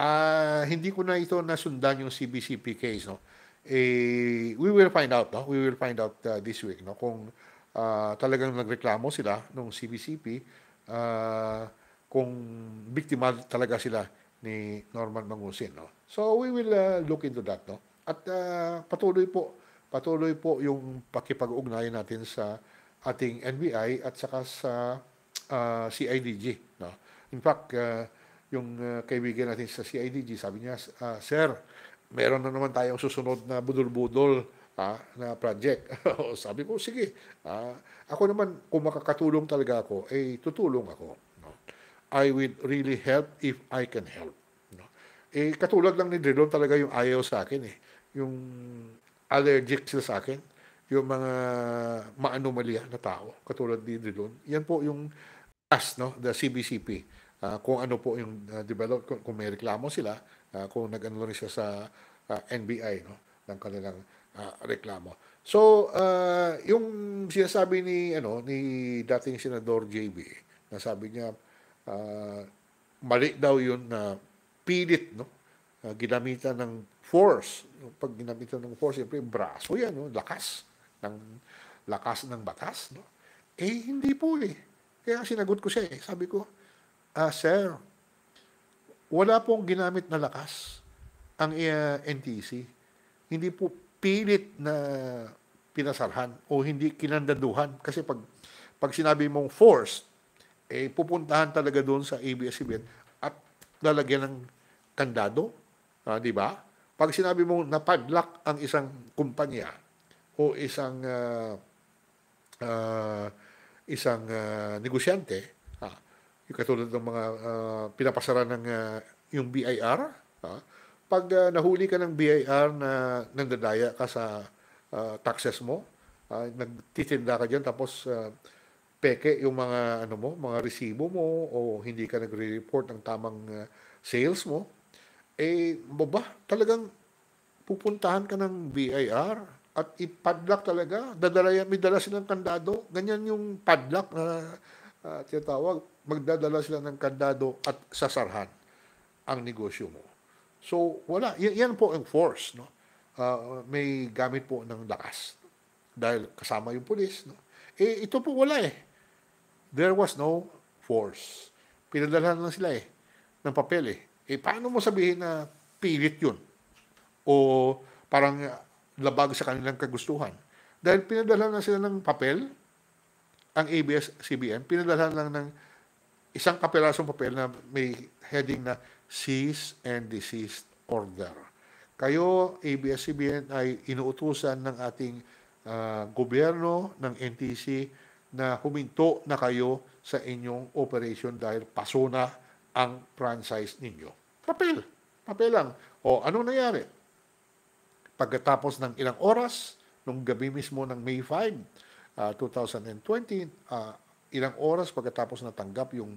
Uh, hindi ko na ito nasundan yung CBCP case. No? Eh, we will find out. No? We will find out uh, this week no? kung uh, talagang nagreklamo sila ng CBCP uh, ah, kung biktima talaga sila ni Norman Mangusin. No? So we will uh, look into that. No? At uh, patuloy po patuloy po yung pakipag-ugnayan natin sa ating NBI at saka sa uh, CIDG. No? In fact, uh, yung uh, kaibigan natin sa CIDG, sabi niya, uh, Sir, meron na naman tayong susunod na budol-budol ah, na project. <laughs> sabi ko, sige. Ah, ako naman, kung makakatulong talaga ako, eh, tutulong ako. No? I will really help if I can help. No? Eh, katulad lang ni Drilon talaga yung ayaw sa akin eh. Yung allergic sila sa akin, yung mga maanomalya na tao, katulad ni Drilon. Yan po yung CAS, no? the CBCP uh, kung ano po yung uh, develop, kung, kung may reklamo sila, uh, kung nag-ano siya sa uh, NBI no, ng kanilang uh, reklamo. So, uh, yung sinasabi ni, ano, ni dating Senador JB, nasabi niya, uh, mali daw yun na pilit, no? Uh, ginamitan ng force. Pag ginamitan ng force, siyempre braso yan, no? lakas. Ng, lakas ng batas. No? Eh, hindi po eh. Kaya sinagot ko siya eh. Sabi ko, uh, sir, wala pong ginamit na lakas ang uh, ah, NTC. Hindi po pilit na pinasarhan o hindi kinandaduhan. Kasi pag, pag sinabi mong force, eh, pupuntahan talaga doon sa ABS-CBN at lalagyan ng kandado. Uh, di ba? Pag sinabi mong napadlock ang isang kumpanya o isang uh, uh, isang uh, negosyante, yung katulad ng mga uh, pinapasara ng uh, yung BIR. Ha? Ah, pag uh, nahuli ka ng BIR na nandadaya ka sa uh, taxes mo, uh, nagtitinda ka dyan tapos uh, peke yung mga ano mo, mga resibo mo o hindi ka nagre-report ng tamang uh, sales mo, eh baba, talagang pupuntahan ka ng BIR at ipadlock talaga. Dadala yan, may dala silang kandado. Ganyan yung padlock na uh, uh, tinatawag, magdadala sila ng kandado at sasarhan ang negosyo mo. So, wala. Y- yan po ang force. No? Uh, may gamit po ng lakas. Dahil kasama yung pulis. No? Eh, ito po wala eh. There was no force. Pinadala lang sila eh ng papel eh. Eh, paano mo sabihin na pilit yun? O parang labag sa kanilang kagustuhan? Dahil pinadala na sila ng papel, ang ABS-CBN, pinadala lang ng isang kapirasong papel na may heading na cease and desist order. Kayo, ABS-CBN, ay inuutusan ng ating uh, gobyerno, ng NTC, na huminto na kayo sa inyong operation dahil paso na ang franchise ninyo. Papel. Papel lang. O anong nangyari? Pagkatapos ng ilang oras, nung gabi mismo ng May 5, uh, 2020, uh, ilang oras pagkatapos natanggap yung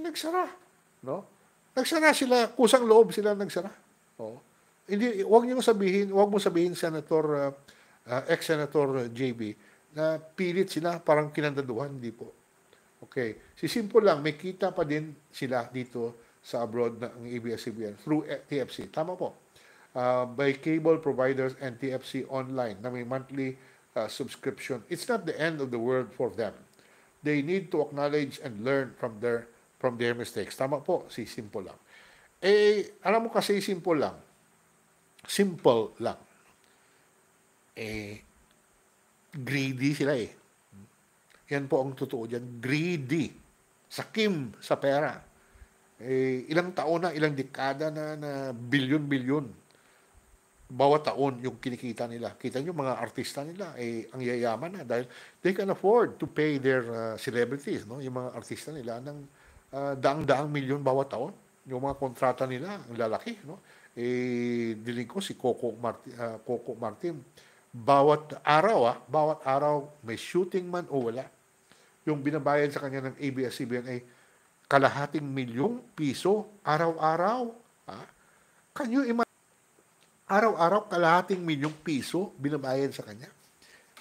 nagsara, no? Nagsara sila, kusang loob sila nagsara. Oh. Hindi wag niyo sabihin, wag mo sabihin senator uh, ex-senator JB na pilit sila parang kinandaduhan, hindi po. Okay. Si simple lang, may kita pa din sila dito sa abroad na ng ABS-CBN through eh, TFC. Tama po. Uh, by cable providers and TFC online na may monthly uh, subscription, it's not the end of the world for them. They need to acknowledge and learn from their from their mistakes. Tama po, si simple lang. Eh, alam mo kasi simple lang. Simple lang. Eh, greedy sila eh. Yan po ang totoo dyan. Greedy. Sakim sa pera. Eh, ilang taon na, ilang dekada na, na bilyon-bilyon bawat taon yung kinikita nila. Kita nyo, mga artista nila, eh, ang yayaman na dahil they can afford to pay their uh, celebrities, no? yung mga artista nila, ng uh, daang-daang milyon bawat taon. Yung mga kontrata nila, ang lalaki. No? Eh, diling ko si Coco, Martin, uh, ah, Coco Martin, bawat araw, ah, bawat araw, may shooting man o wala, yung binabayad sa kanya ng ABS-CBN ay kalahating milyong piso araw-araw. Ah? Can you imagine? araw-araw kalahating milyong piso binabayad sa kanya.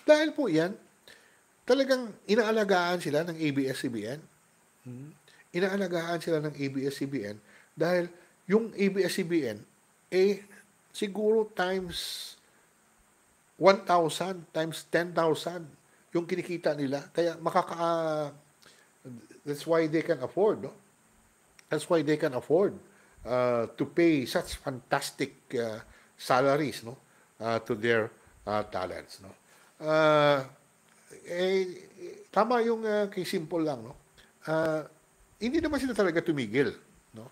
Dahil po yan, talagang inaalagaan sila ng ABS-CBN. Hmm? Inaalagaan sila ng ABS-CBN dahil yung ABS-CBN, eh, siguro times 1,000 times 10,000 yung kinikita nila. Kaya makaka... that's why they can afford, no? That's why they can afford uh, to pay such fantastic uh, salaries no uh, to their uh, talents no uh, eh tama yung uh, kay simple lang no uh, hindi naman sila talaga tumigil no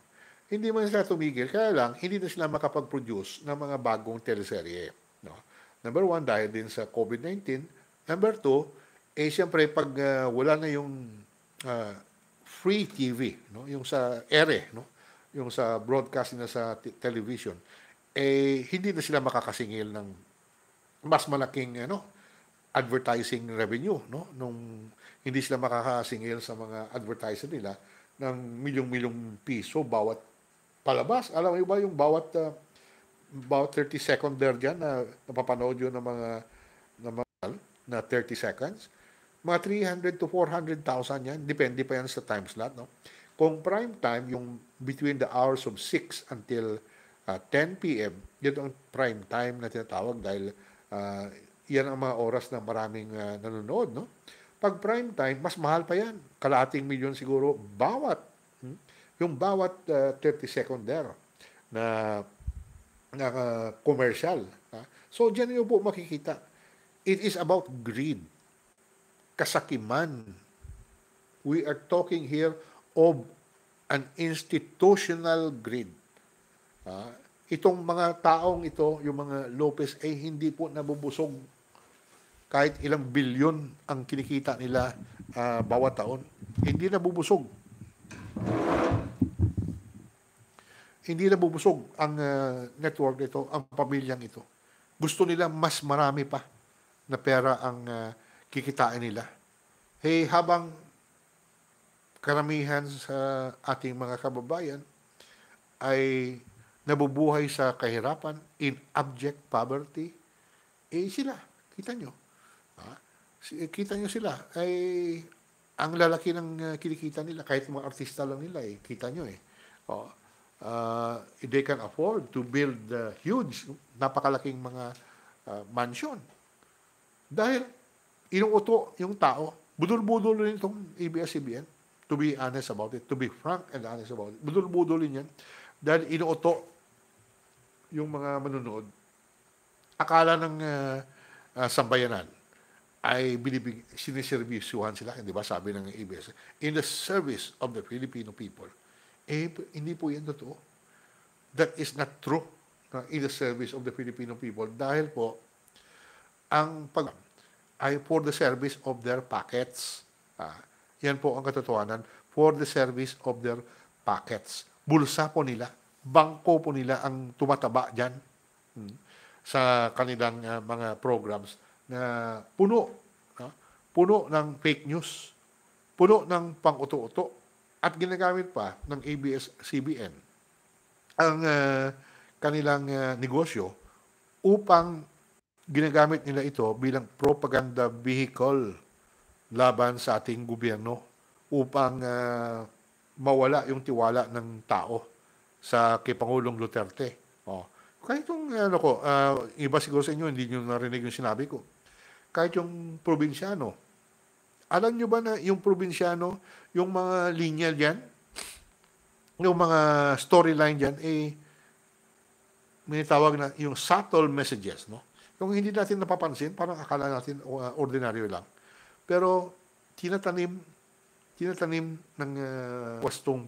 hindi man sila tumigil kaya lang hindi na sila makapag-produce ng mga bagong teleserye no number one dahil din sa COVID-19 number two eh siyempre pag uh, wala na yung uh, free TV no yung sa ere no yung sa broadcasting na sa television eh hindi na sila makakasingil ng mas malaking ano advertising revenue no nung hindi sila makakasingil sa mga advertiser nila ng milyong-milyong piso bawat palabas alam mo ba yung bawat uh, bawat 30 second there diyan na napapanood yun ng mga na, na 30 seconds mga 300 to 400,000 yan depende pa yan sa time slot no kung prime time yung between the hours of 6 until uh, ah, 10 p.m. Yun ang prime time na tinatawag dahil uh, yan ang mga oras na maraming uh, nanonood. No? Pag prime time, mas mahal pa yan. Kalating milyon siguro bawat. Hmm? Yung bawat uh, 30 seconder na, na uh, commercial. Ha? So, dyan nyo po makikita. It is about greed. Kasakiman. We are talking here of an institutional greed Uh, itong mga taong ito, yung mga Lopez, ay hindi po nabubusog kahit ilang bilyon ang kinikita nila uh, bawat taon. Hindi nabubusog. Hindi nabubusog ang uh, network nito, ang pamilyang ito. Gusto nila mas marami pa na pera ang uh, kikitain nila. Hey, eh, habang karamihan sa ating mga kababayan ay nabubuhay sa kahirapan, in abject poverty, eh sila, kita nyo. Ha? Eh, kita nyo sila. Ay, ang lalaki ng eh, kinikita nila, kahit mga artista lang nila, eh, kita nyo eh. Oh, uh, they can afford to build uh, huge, napakalaking mga uh, mansion. Dahil inuuto yung tao, budol-budol rin itong ABS-CBN, to be honest about it, to be frank and honest about it, budol-budol yan, dahil inuuto yung mga manonood, akala ng uh, uh, sambayanan ay binibig, siniservisyuhan sila, hindi ba sabi ng ABS, in the service of the Filipino people. Eh, hindi po yan totoo. That is not true na in the service of the Filipino people dahil po ang pag ay for the service of their pockets. Ah, yan po ang katotohanan. For the service of their pockets. Bulsa po nila bangko po nila ang tumataba dyan hmm, sa kanilang uh, mga programs na puno, no? puno ng fake news, puno ng pang-uto-uto at ginagamit pa ng ABS-CBN ang uh, kanilang uh, negosyo upang ginagamit nila ito bilang propaganda vehicle laban sa ating gobyerno upang uh, mawala yung tiwala ng tao sa kay Pangulong Duterte. Oh. Kahit yung ano ko, uh, iba siguro sa inyo, hindi niyo narinig yung sinabi ko. Kahit yung probinsyano. Alam niyo ba na yung probinsyano, yung mga linya diyan, yung mga storyline diyan eh may tawag na yung subtle messages, no? Yung hindi natin napapansin, parang akala natin uh, ordinaryo lang. Pero tinatanim tinatanim ng uh, wastong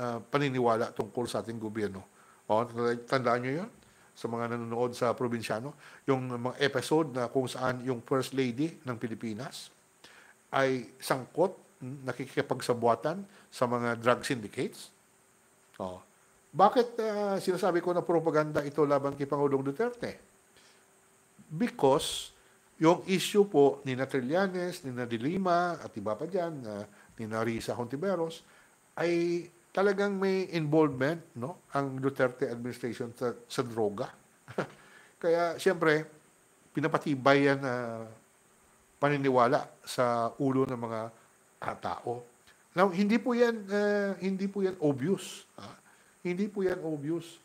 uh, paniniwala tungkol sa ating gobyerno. O, tandaan nyo yun sa mga nanonood sa probinsyano, yung mga episode na kung saan yung First Lady ng Pilipinas ay sangkot, nakikipagsabuatan sa mga drug syndicates. O, bakit uh, sinasabi ko na propaganda ito laban kay Pangulong Duterte? Because yung issue po ni Natrillanes, ni Nadilima, at iba pa dyan, uh, ni Narisa Hontiveros, ay talagang may involvement no ang Duterte administration sa, sa droga. <laughs> Kaya siyempre pinapatibay yan uh, paniniwala sa ulo ng mga uh, tao. Now, hindi po yan uh, hindi po yan obvious. Uh, hindi po yan obvious.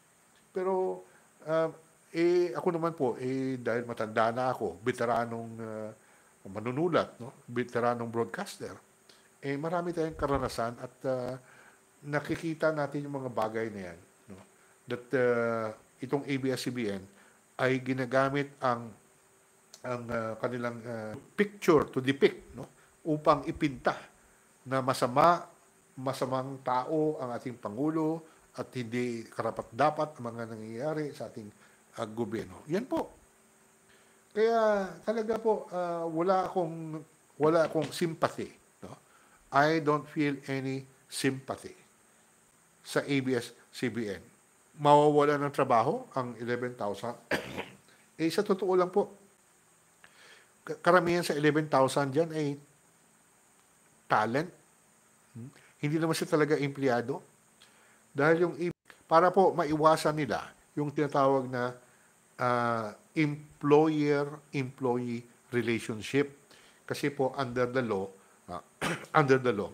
Pero uh, eh ako naman po eh dahil matanda na ako, veteranong uh, manunulat, no? Veteranong broadcaster. Eh marami tayong karanasan at uh, nakikita natin yung mga bagay na yan. No? That uh, itong ABS-CBN ay ginagamit ang ang uh, kanilang uh, picture to depict no upang ipinta na masama masamang tao ang ating pangulo at hindi karapat dapat ang mga nangyayari sa ating uh, gobyerno. Yan po. Kaya talaga po uh, wala akong wala akong sympathy, no? I don't feel any sympathy sa ABS-CBN. Mawawala ng trabaho ang 11,000. eh, sa totoo lang po, karamihan sa 11,000 dyan ay talent. Hmm? Hindi naman siya talaga empleyado. Dahil yung para po maiwasan nila yung tinatawag na uh, ah, employer-employee relationship. Kasi po under the law, uh, <clears throat> under the law,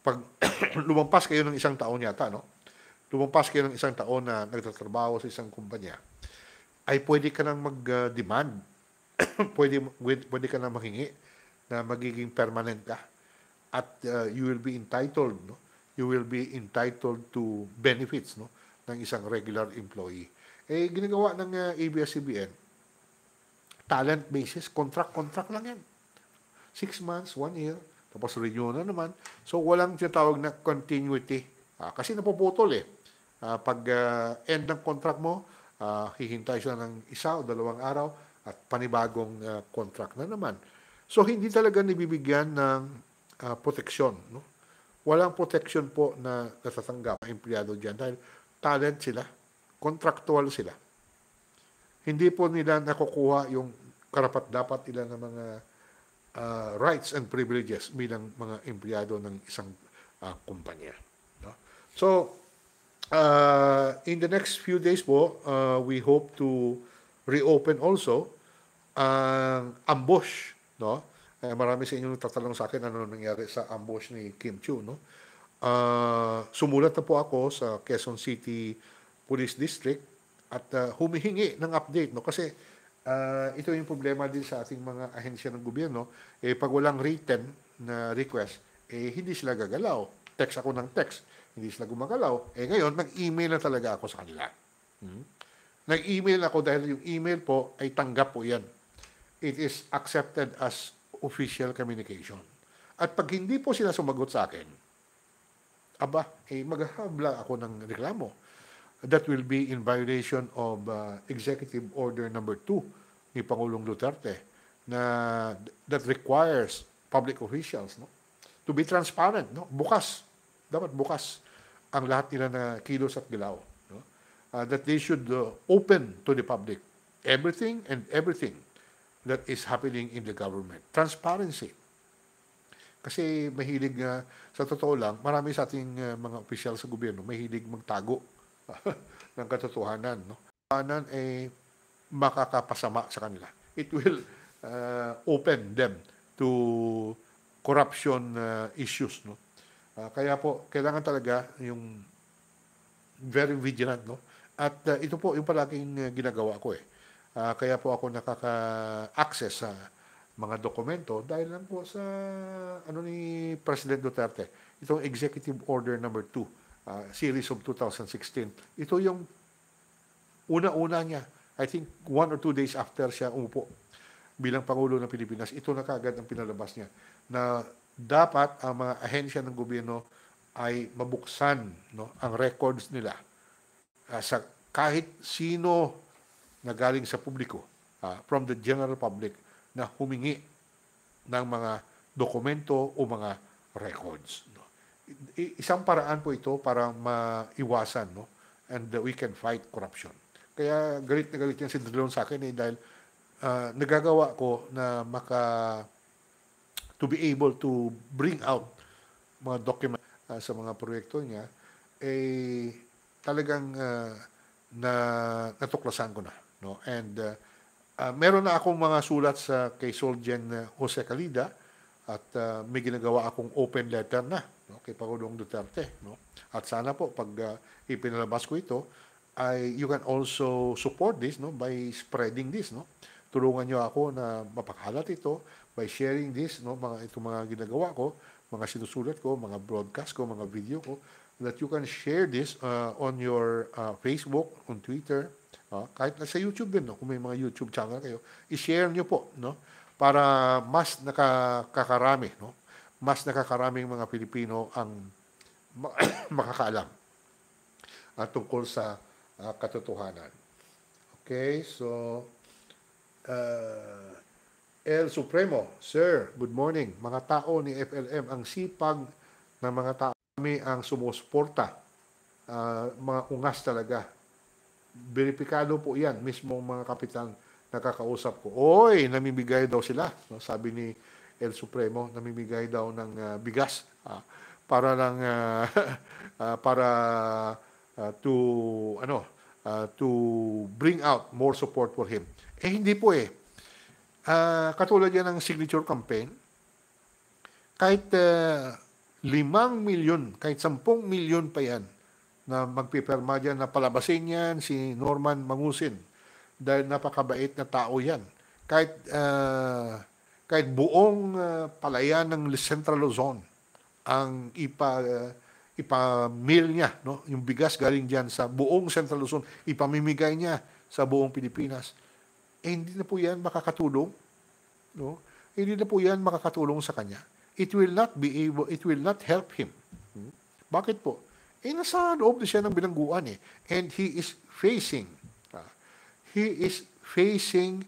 pag <coughs> lumampas kayo ng isang taon yata, no? Lumampas kayo ng isang taon na nagtatrabaho sa isang kumpanya, ay pwede ka nang mag-demand. <coughs> pwede, pwede ka nang mahingi na magiging permanent ka. At uh, you will be entitled, no? You will be entitled to benefits, no? Ng isang regular employee. Eh, ginagawa ng uh, ABS-CBN, talent basis, contract-contract lang yan. Six months, one year, tapos renew na naman. So, walang tinatawag na continuity. Uh, kasi napuputol eh. Uh, pag uh, end ng contract mo, uh, hihintay siya ng isa o dalawang araw at panibagong uh, contract na naman. So, hindi talaga nibibigyan ng uh, proteksyon. No? Walang protection po na natatanggap ang empleyado dyan dahil talent sila, contractual sila. Hindi po nila nakukuha yung karapat-dapat nila ng mga uh, rights and privileges bilang mga empleyado ng isang uh, kumpanya. No? So, uh, in the next few days po, uh, we hope to reopen also ang uh, ambush. No? Eh, marami sa inyo tatanong sa akin ano nangyari sa ambush ni Kim Chu. No? Uh, sumulat na po ako sa Quezon City Police District at uh, humihingi ng update. No? Kasi uh, ito yung problema din sa ating mga ahensya ng gobyerno. Eh, pag walang written na request, eh, hindi sila gagalaw. Text ako ng text. Hindi sila gumagalaw. Eh, ngayon, nag-email na talaga ako sa kanila. Hmm? Nag-email ako dahil yung email po ay tanggap po yan. It is accepted as official communication. At pag hindi po sila sumagot sa akin, aba, eh maghahabla ako ng reklamo that will be in violation of uh, Executive Order number 2 ni Pangulong Duterte na that requires public officials no to be transparent no bukas dapat bukas ang lahat nila na kilos at gilaw no uh, that they should uh, open to the public everything and everything that is happening in the government transparency kasi mahilig uh, sa totoo lang marami sa ating uh, mga opisyal sa gobyerno mahilig magtago <laughs> ng katotohanan. No? Katotohanan ay eh, makakapasama sa kanila. It will uh, open them to corruption uh, issues. No? Uh, kaya po, kailangan talaga yung very vigilant. No? At uh, ito po yung palaging ginagawa ko eh. Uh, kaya po ako nakaka-access sa mga dokumento dahil lang po sa ano ni President Duterte. Itong Executive Order number 2 uh, series of 2016. Ito yung una-una niya. I think one or two days after siya umupo bilang Pangulo ng Pilipinas, ito na kagad ang pinalabas niya na dapat ang mga ahensya ng gobyerno ay mabuksan no, ang records nila uh, sa kahit sino na galing sa publiko, uh, from the general public, na humingi ng mga dokumento o mga records. No? isang paraan po ito para maiwasan no? and we can fight corruption. Kaya galit na galit yan si Drilon sa akin eh, dahil uh, nagagawa ko na maka to be able to bring out mga document uh, sa mga proyekto niya eh talagang uh, na natuklasan ko na no and uh, uh, meron na akong mga sulat sa kay Soljen Jose Calida at uh, may ginagawa akong open letter na no, kay Pangulong Duterte. No? At sana po, pag uh, ipinalabas ko ito, ay you can also support this no, by spreading this. No? Tulungan nyo ako na mapakalat ito by sharing this, no, mga, itong mga ginagawa ko, mga sinusulat ko, mga broadcast ko, mga video ko, that you can share this uh, on your uh, Facebook, on Twitter, uh, kahit na sa YouTube din, no, kung may mga YouTube channel kayo, i-share nyo po, no, para mas nakakarami, no, mas nakakaraming mga Pilipino ang <coughs> makakaalam at ah, tungkol sa uh, katotohanan. Okay, so uh, El Supremo, Sir, good morning. Mga tao ni FLM, ang sipag ng mga tao kami ang sumusuporta. Uh, mga ungas talaga. Beripikado po yan, mismo mga kapitan nakakausap ko. Oy, namibigay daw sila. sabi ni El Supremo namimigay daw ng uh, bigas uh, para lang uh, uh, <laughs> para uh, to ano uh, to bring out more support for him. Eh hindi po eh. Uh, katulad yan ng signature campaign, kahit uh, milyon, kahit sampung milyon pa yan na magpipirma dyan na palabasin yan si Norman Mangusin dahil napakabait na tao yan. Kahit uh, kahit buong uh, palayan ng Central Luzon ang ipa uh, ipamil niya no yung bigas galing diyan sa buong Central Luzon ipamimigay niya sa buong Pilipinas eh, hindi na po yan makakatulong no eh, hindi na po yan makakatulong sa kanya it will not be able it will not help him hmm? bakit po eh nasa loob na siya ng bilangguan eh and he is facing uh, he is facing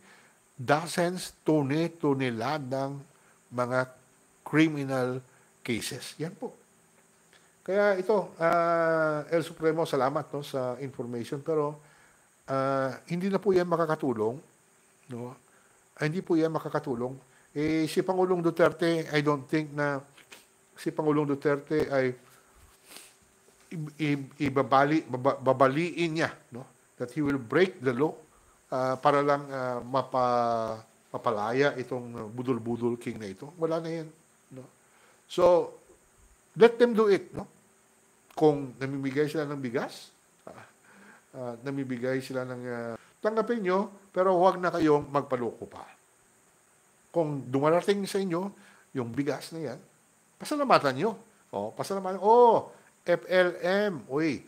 dozens, tone-toneladang mga criminal cases. Yan po. Kaya ito, uh, El Supremo, salamat no, sa information. Pero uh, hindi na po yan makakatulong. No? Uh, hindi po yan makakatulong. Eh, si Pangulong Duterte, I don't think na si Pangulong Duterte ay ibabali, babaliin niya no? that he will break the law uh, para lang uh, mapa, mapalaya itong ah, budol-budol king na ito. Wala na yan. No? So, let them do it. No? Kung namimigay sila ng bigas, uh, uh, namimigay sila ng... Uh, tanggapin nyo, pero huwag na kayong magpaluko pa. Kung dumarating sa inyo, yung bigas na yan, pasalamatan nyo. O, pasalamatan nyo. Oh, FLM, uy,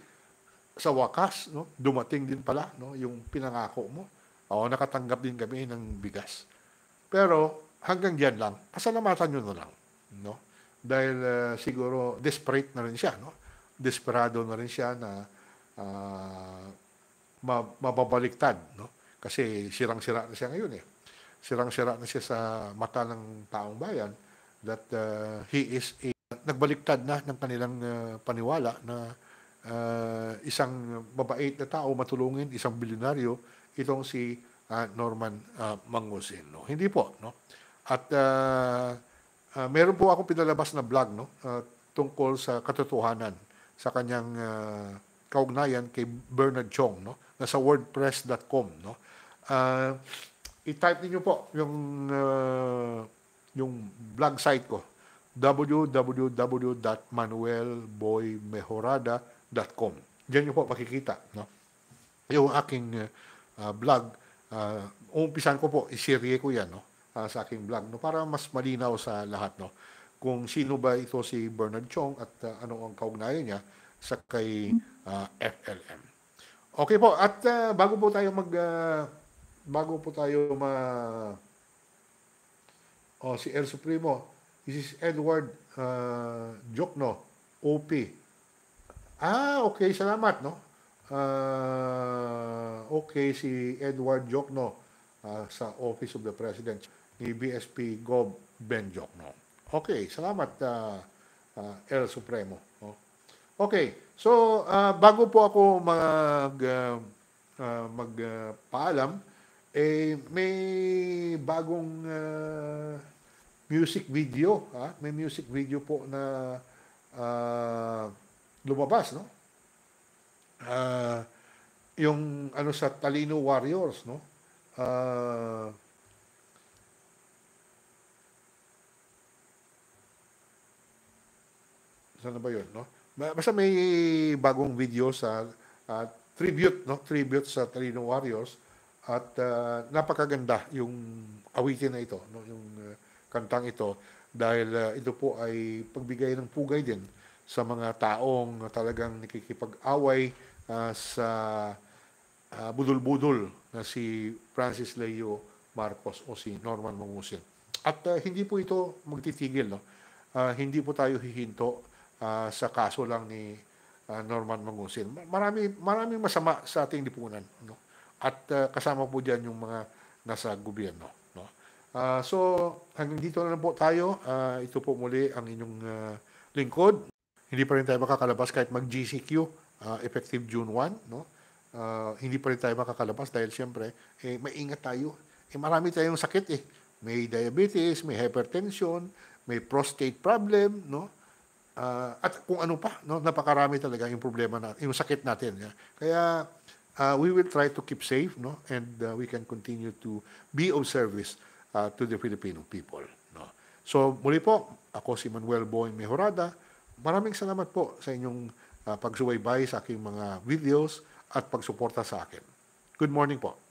sa wakas, no, dumating din pala no, yung pinangako mo. Oo, nakatanggap din kami ng bigas. Pero hanggang diyan lang. Pasalamatan niyo na lang, no? Dahil uh, siguro desperate na rin siya, no? Desperado na rin siya na uh, mababaliktad, no? Kasi sirang-sira na siya ngayon eh. Sirang-sira na siya sa mata ng taong bayan that uh, he is a nagbaliktad na ng kanilang uh, paniwala na uh, isang mabait na tao matulungin, isang bilyonaryo itong si uh, Norman uh, ah, Mangusin. No? Hindi po. No? At uh, uh, meron po ako pinalabas na blog no? Uh, tungkol sa katotohanan sa kanyang uh, kaugnayan kay Bernard Chong no? nasa wordpress.com. No? Uh, i-type niyo po yung uh, yung blog site ko www.manuelboymejorada.com. Diyan niyo po makikita, no? Yung aking uh, uh, vlog, uh, ah, umpisan ko po, isirye ko yan no, uh, sa aking vlog no, para mas malinaw sa lahat no, kung sino ba ito si Bernard Chong at uh, ano ang kaugnayan niya sa kay uh, FLM. Okay po, at uh, bago po tayo mag uh, bago po tayo ma Oh, si El Supremo, this is Edward uh, Jokno, OP. Ah, okay, salamat, no? uh, okay si Edward Jokno uh, sa Office of the President ni BSP Gov Ben Jokno. Okay, salamat uh, uh, El Supremo. Oh. Okay, so uh, bago po ako mag uh, uh, magpaalam uh, eh may bagong uh, music video, ha? May music video po na uh, lumabas, no? uh, yung ano sa Talino Warriors, no? Uh, ah, saan ba yun, no? Basta may bagong video sa uh, tribute, no? Tribute sa Talino Warriors at uh, napakaganda yung awitin na ito, no? Yung uh, kantang ito dahil uh, ito po ay pagbigay ng pugay din sa mga taong talagang nakikipag-away uh, sa uh, budol-budol na si Francis Leo Marcos o si Norman Mangusil. At uh, hindi po ito magtitigil. No? Uh, hindi po tayo hihinto uh, sa kaso lang ni uh, Norman Mangusin. Marami, marami masama sa ating lipunan. No? At uh, kasama po dyan yung mga nasa gobyerno. No? Uh, so, hanggang dito na lang po tayo. Uh, ito po muli ang inyong uh, lingkod. Hindi pa rin tayo makakalabas kahit mag-GCQ uh, effective June 1, no? Uh, hindi pa rin tayo makakalabas dahil siyempre, eh, ingat tayo. Eh, marami tayong sakit eh. May diabetes, may hypertension, may prostate problem, no? Uh, at kung ano pa, no? napakarami talaga yung problema natin, yung sakit natin. Yeah? Kaya uh, we will try to keep safe no? and uh, we can continue to be of service uh, to the Filipino people. No? So muli po, ako si Manuel Boy Mejorada. Maraming salamat po sa inyong uh, pagsubaybay sa aking mga videos at pagsuporta sa akin. Good morning po.